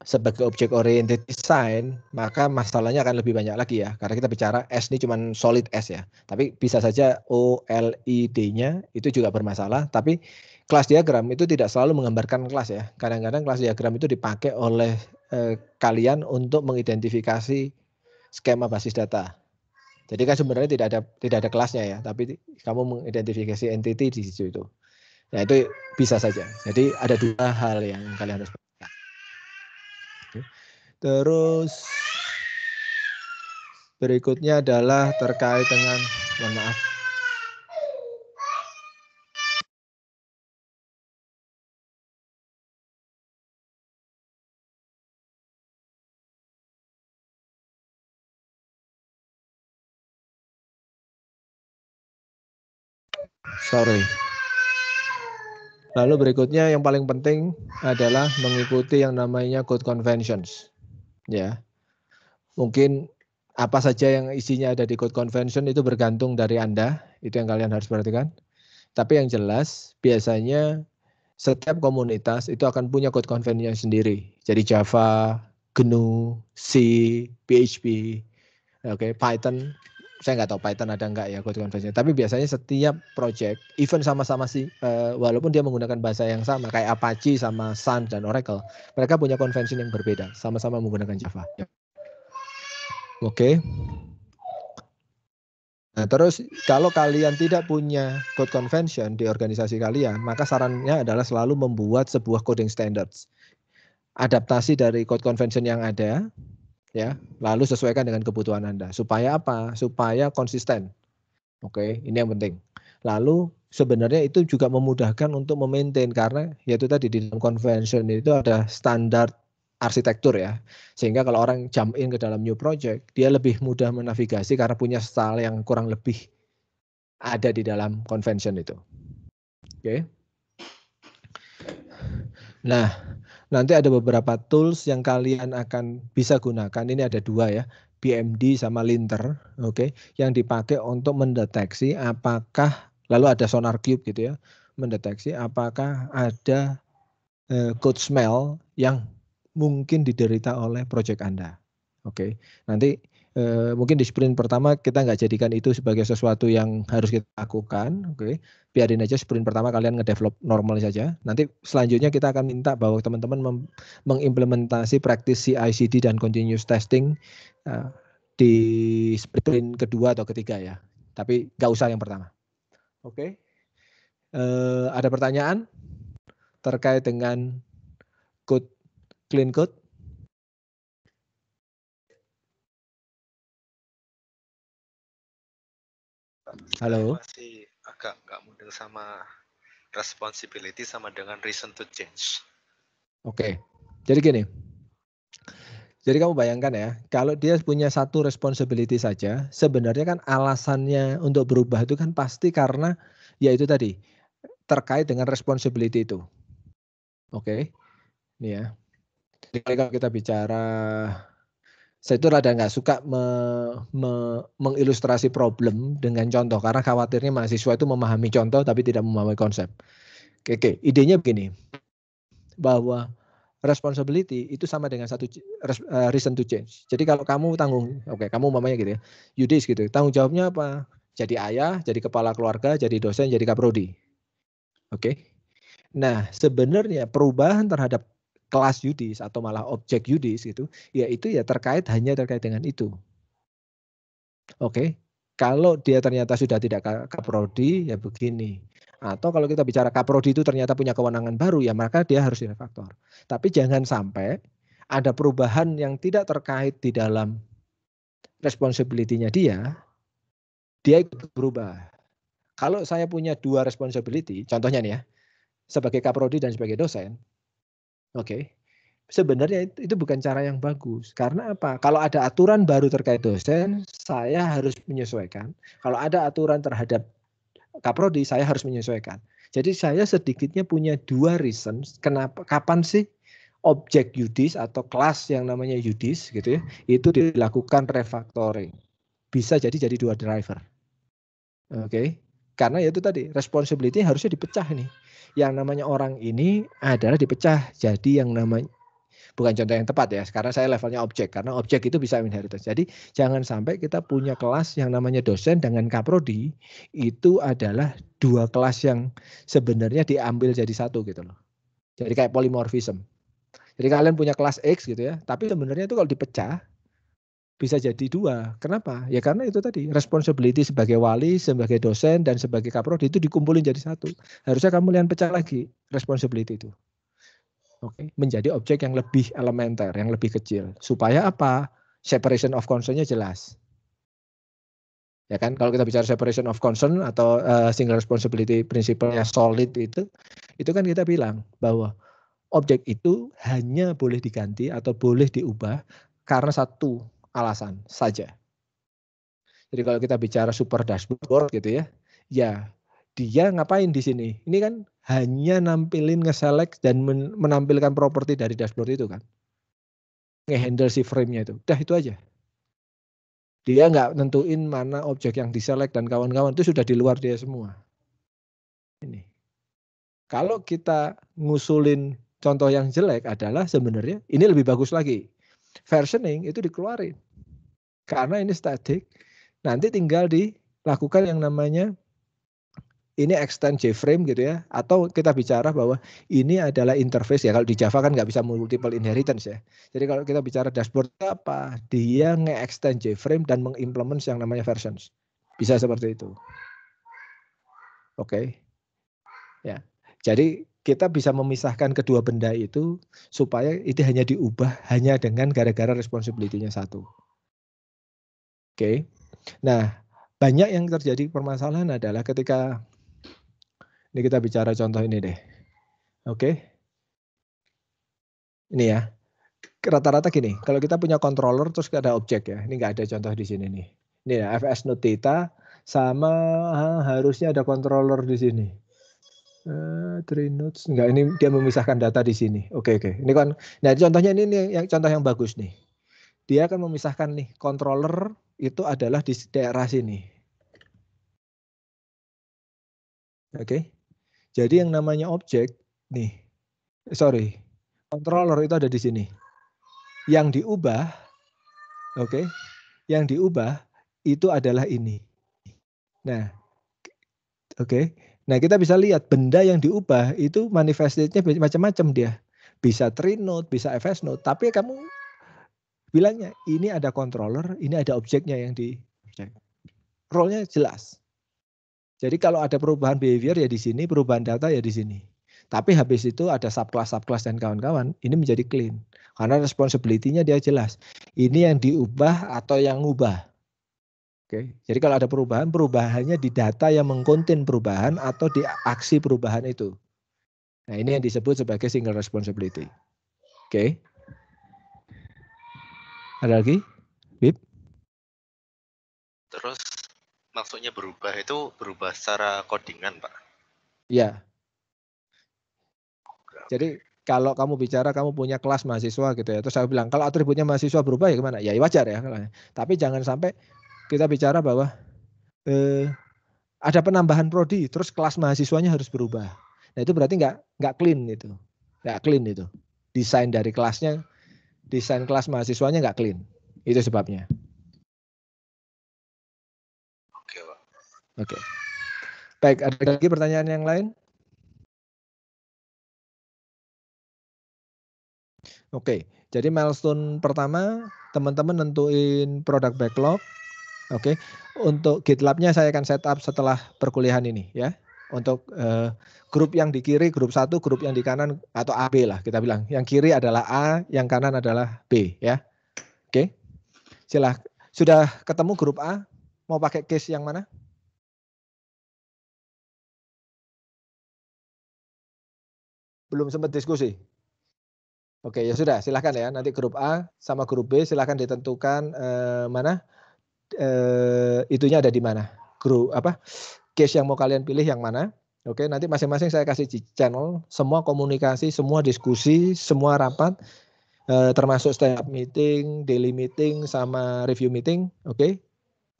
sebagai objek oriented design, maka masalahnya akan lebih banyak lagi ya. Karena kita bicara S ini cuma solid S ya. Tapi bisa saja O L I d nya itu juga bermasalah. Tapi kelas diagram itu tidak selalu menggambarkan kelas ya. Kadang-kadang kelas diagram itu dipakai oleh eh, kalian untuk mengidentifikasi skema basis data. Jadi kan sebenarnya tidak ada tidak ada kelasnya ya, tapi kamu mengidentifikasi entity di situ itu. Nah, itu bisa saja. Jadi ada dua hal yang kalian harus Terus berikutnya adalah terkait dengan mohon maaf. Sorry. Lalu berikutnya yang paling penting adalah mengikuti yang namanya good conventions ya mungkin apa saja yang isinya ada di code convention itu bergantung dari Anda, itu yang kalian harus perhatikan. Tapi yang jelas, biasanya setiap komunitas itu akan punya code convention yang sendiri. Jadi Java, GNU, C, PHP, oke, okay, Python saya nggak tahu Python ada nggak ya code conversion tapi biasanya setiap project even sama-sama sih eh, uh, walaupun dia menggunakan bahasa yang sama kayak Apache sama Sun dan Oracle mereka punya konvensi yang berbeda sama-sama menggunakan Java oke okay. Nah, terus kalau kalian tidak punya code convention di organisasi kalian, maka sarannya adalah selalu membuat sebuah coding standards. Adaptasi dari code convention yang ada, ya lalu sesuaikan dengan kebutuhan anda supaya apa supaya konsisten oke ini yang penting lalu sebenarnya itu juga memudahkan untuk memaintain karena yaitu tadi di dalam convention itu ada standar arsitektur ya sehingga kalau orang jump in ke dalam new project dia lebih mudah menavigasi karena punya style yang kurang lebih ada di dalam convention itu oke okay? nah Nanti ada beberapa tools yang kalian akan bisa gunakan. Ini ada dua ya, BMD sama Linter, oke, okay, yang dipakai untuk mendeteksi apakah lalu ada sonar cube gitu ya, mendeteksi apakah ada eh, code smell yang mungkin diderita oleh project Anda. Oke, okay. nanti Eh, mungkin di sprint pertama kita nggak jadikan itu sebagai sesuatu yang harus kita lakukan, oke? Okay? Biarin aja sprint pertama kalian ngedevelop normal saja. Nanti selanjutnya kita akan minta bahwa teman-teman mengimplementasi praktis ci dan continuous testing uh, di sprint kedua atau ketiga ya. Tapi nggak usah yang pertama. Oke. Okay? Eh, ada pertanyaan terkait dengan code clean code? Halo. Masih agak nggak mudeng sama responsibility sama dengan reason to change. Oke. Okay. Jadi gini. Jadi kamu bayangkan ya, kalau dia punya satu responsibility saja, sebenarnya kan alasannya untuk berubah itu kan pasti karena yaitu tadi terkait dengan responsibility itu. Oke. Okay. Ini ya. Jadi kalau kita bicara saya itu rada nggak suka me, me, mengilustrasi problem dengan contoh karena khawatirnya mahasiswa itu memahami contoh tapi tidak memahami konsep. Oke, oke. idenya begini bahwa responsibility itu sama dengan satu uh, reason to change. Jadi kalau kamu tanggung, oke, okay, kamu mamanya gitu ya, Yudis gitu, tanggung jawabnya apa? Jadi ayah, jadi kepala keluarga, jadi dosen, jadi kaprodi. Oke. Okay? Nah, sebenarnya perubahan terhadap kelas Yudis atau malah objek Yudis gitu, ya itu ya terkait hanya terkait dengan itu. Oke, kalau dia ternyata sudah tidak kaprodi ya begini. Atau kalau kita bicara kaprodi itu ternyata punya kewenangan baru ya maka dia harus direfaktor. Tapi jangan sampai ada perubahan yang tidak terkait di dalam responsibilitinya dia, dia ikut berubah. Kalau saya punya dua responsibility, contohnya nih ya, sebagai kaprodi dan sebagai dosen, Oke. Okay. Sebenarnya itu, itu bukan cara yang bagus. Karena apa? Kalau ada aturan baru terkait dosen, saya harus menyesuaikan. Kalau ada aturan terhadap kaprodi, saya harus menyesuaikan. Jadi saya sedikitnya punya dua reason kenapa kapan sih objek yudis atau kelas yang namanya yudis gitu ya, itu dilakukan refactoring. Bisa jadi jadi dua driver. Oke. Okay? Karena ya itu tadi responsibility harusnya dipecah nih yang namanya orang ini adalah dipecah jadi yang namanya bukan contoh yang tepat ya karena saya levelnya objek karena objek itu bisa inheritance jadi jangan sampai kita punya kelas yang namanya dosen dengan kaprodi itu adalah dua kelas yang sebenarnya diambil jadi satu gitu loh jadi kayak polymorphism jadi kalian punya kelas X gitu ya tapi sebenarnya itu kalau dipecah bisa jadi dua. Kenapa? Ya karena itu tadi responsibility sebagai wali, sebagai dosen dan sebagai kaprodi itu dikumpulin jadi satu. Harusnya kamu lihat pecah lagi responsibility itu. Oke, okay? menjadi objek yang lebih elementer, yang lebih kecil. Supaya apa? Separation of concern-nya jelas. Ya kan, kalau kita bicara separation of concern atau uh, single responsibility principle yang solid itu, itu kan kita bilang bahwa objek itu hanya boleh diganti atau boleh diubah karena satu alasan saja. Jadi kalau kita bicara super dashboard gitu ya, ya dia ngapain di sini? Ini kan hanya nampilin nge ngeselect dan menampilkan properti dari dashboard itu kan. nge-handle si frame-nya itu. Udah itu aja. Dia nggak nentuin mana objek yang diselect dan kawan-kawan itu sudah di luar dia semua. Ini. Kalau kita ngusulin contoh yang jelek adalah sebenarnya ini lebih bagus lagi versioning itu dikeluarin. Karena ini static, nanti tinggal dilakukan yang namanya ini extend JFrame gitu ya atau kita bicara bahwa ini adalah interface ya kalau di Java kan nggak bisa multiple inheritance ya jadi kalau kita bicara dashboard apa dia nge-extend JFrame dan mengimplement yang namanya versions bisa seperti itu oke okay. ya jadi kita bisa memisahkan kedua benda itu supaya itu hanya diubah hanya dengan gara-gara responsibility-nya satu. Oke. Okay. Nah, banyak yang terjadi permasalahan adalah ketika ini kita bicara contoh ini deh. Oke. Okay. Ini ya. Rata-rata gini, kalau kita punya controller terus ada objek ya. Ini nggak ada contoh di sini nih. Ini ya, FS notita sama ha, ah, harusnya ada controller di sini. Eh, three nodes. Enggak, ini dia memisahkan data di sini. Oke, okay, oke. Okay. Ini kan nah contohnya ini nih yang contoh yang bagus nih. Dia akan memisahkan nih controller itu adalah di daerah sini. Oke. Okay. Jadi yang namanya objek nih. Sorry. Controller itu ada di sini. Yang diubah oke. Okay, yang diubah itu adalah ini. Nah, oke. Okay Nah kita bisa lihat benda yang diubah itu manifestasinya macam-macam dia. Bisa tree node, bisa fs node, tapi kamu bilangnya ini ada controller, ini ada objeknya yang di role-nya jelas. Jadi kalau ada perubahan behavior ya di sini, perubahan data ya di sini. Tapi habis itu ada subclass-subclass dan kawan-kawan, ini menjadi clean. Karena responsibility-nya dia jelas. Ini yang diubah atau yang ngubah. Oke. Jadi kalau ada perubahan, perubahannya di data yang mengkonten perubahan atau di aksi perubahan itu. Nah, ini yang disebut sebagai single responsibility. Oke. Ada lagi? Bip. Terus maksudnya berubah itu berubah secara codingan, Pak? Iya. Jadi kalau kamu bicara kamu punya kelas mahasiswa gitu ya, terus saya bilang kalau atributnya mahasiswa berubah ya gimana? Ya, ya wajar ya. Tapi jangan sampai kita bicara bahwa eh, ada penambahan prodi, terus kelas mahasiswanya harus berubah. Nah itu berarti nggak nggak clean itu, nggak clean itu. Desain dari kelasnya, desain kelas mahasiswanya nggak clean. Itu sebabnya. Oke, Pak. Oke. Baik, ada lagi pertanyaan yang lain? Oke, jadi milestone pertama teman-teman nentuin product backlog, Oke, okay. untuk GitLab-nya saya akan setup setelah perkuliahan ini ya. Untuk uh, grup yang di kiri grup satu, grup yang di kanan atau AB lah kita bilang. Yang kiri adalah A, yang kanan adalah B ya. Oke. Okay. Silah sudah ketemu grup A? Mau pakai case yang mana? Belum sempat diskusi. Oke, okay, ya sudah, silahkan ya. Nanti grup A sama grup B silahkan ditentukan eh, mana eh, itunya ada di mana? Group apa? Case yang mau kalian pilih yang mana? Oke, nanti masing-masing saya kasih channel, semua komunikasi, semua diskusi, semua rapat, eh, termasuk stand meeting, daily meeting, sama review meeting. Oke,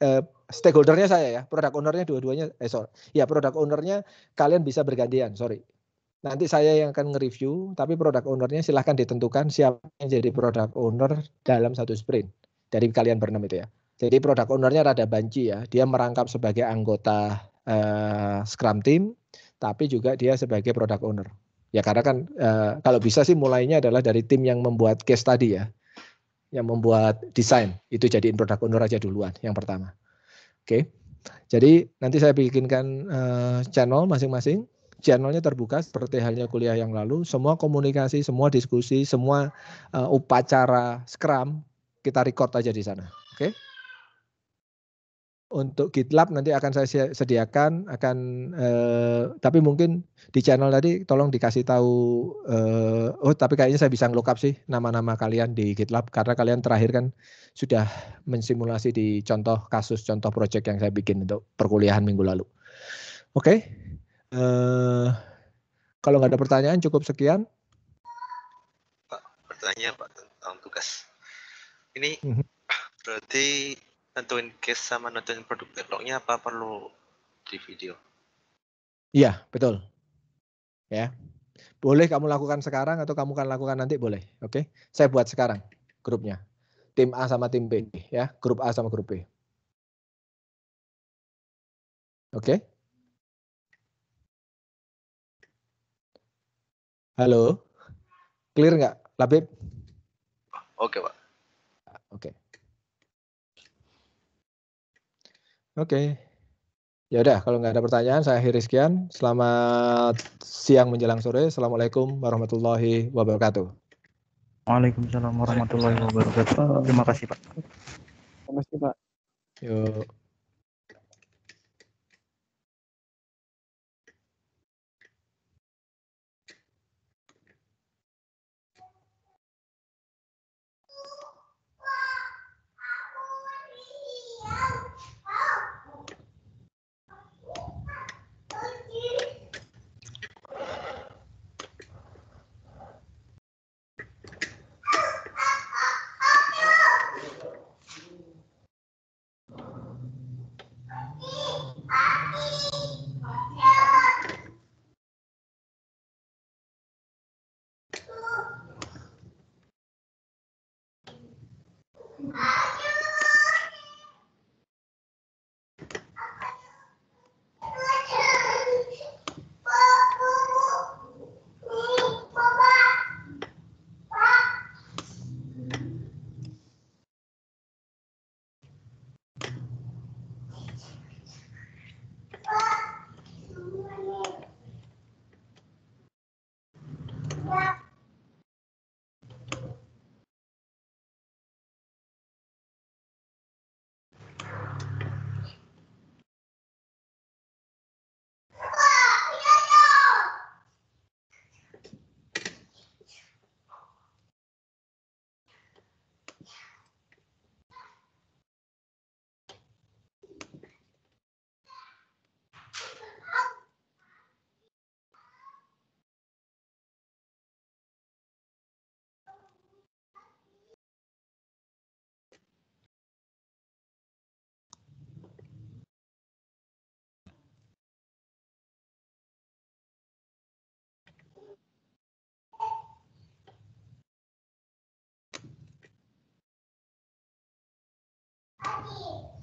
eh, stakeholdernya saya ya, produk ownernya dua-duanya, eh sorry, ya produk ownernya kalian bisa bergantian, sorry. Nanti saya yang akan nge-review, tapi produk ownernya silahkan ditentukan siapa yang jadi produk owner dalam satu sprint dari kalian berenam itu ya. Jadi produk ownernya rada banci ya. Dia merangkap sebagai anggota uh, Scrum team, tapi juga dia sebagai product owner. Ya karena kan uh, kalau bisa sih mulainya adalah dari tim yang membuat case tadi ya, yang membuat desain itu jadiin product owner aja duluan yang pertama. Oke, okay. jadi nanti saya bikinkan uh, channel masing-masing. Channelnya terbuka seperti halnya kuliah yang lalu. Semua komunikasi, semua diskusi, semua uh, upacara Scrum kita record aja di sana. Oke. Okay? untuk GitLab nanti akan saya sediakan akan eh, tapi mungkin di channel tadi tolong dikasih tahu eh, oh tapi kayaknya saya bisa ngelukap sih nama-nama kalian di GitLab karena kalian terakhir kan sudah mensimulasi di contoh kasus contoh project yang saya bikin untuk perkuliahan minggu lalu. Oke. Okay. Eh, kalau nggak ada pertanyaan cukup sekian. Pak, pertanyaan Pak tentang tugas. Ini mm -hmm. berarti nentuin case sama nentuin produk backlognya apa perlu di video? Iya, betul. Ya. Boleh kamu lakukan sekarang atau kamu akan lakukan nanti boleh. Oke. Saya buat sekarang grupnya. Tim A sama tim B ya, grup A sama grup B. Oke. Halo. Clear nggak, Labib? Oke, Pak. Oke. Oke. Ya udah, kalau nggak ada pertanyaan, saya akhiri sekian. Selamat siang menjelang sore. Assalamualaikum warahmatullahi wabarakatuh. Waalaikumsalam warahmatullahi wabarakatuh. Terima kasih Pak. Terima kasih Pak. Yuk. Abby.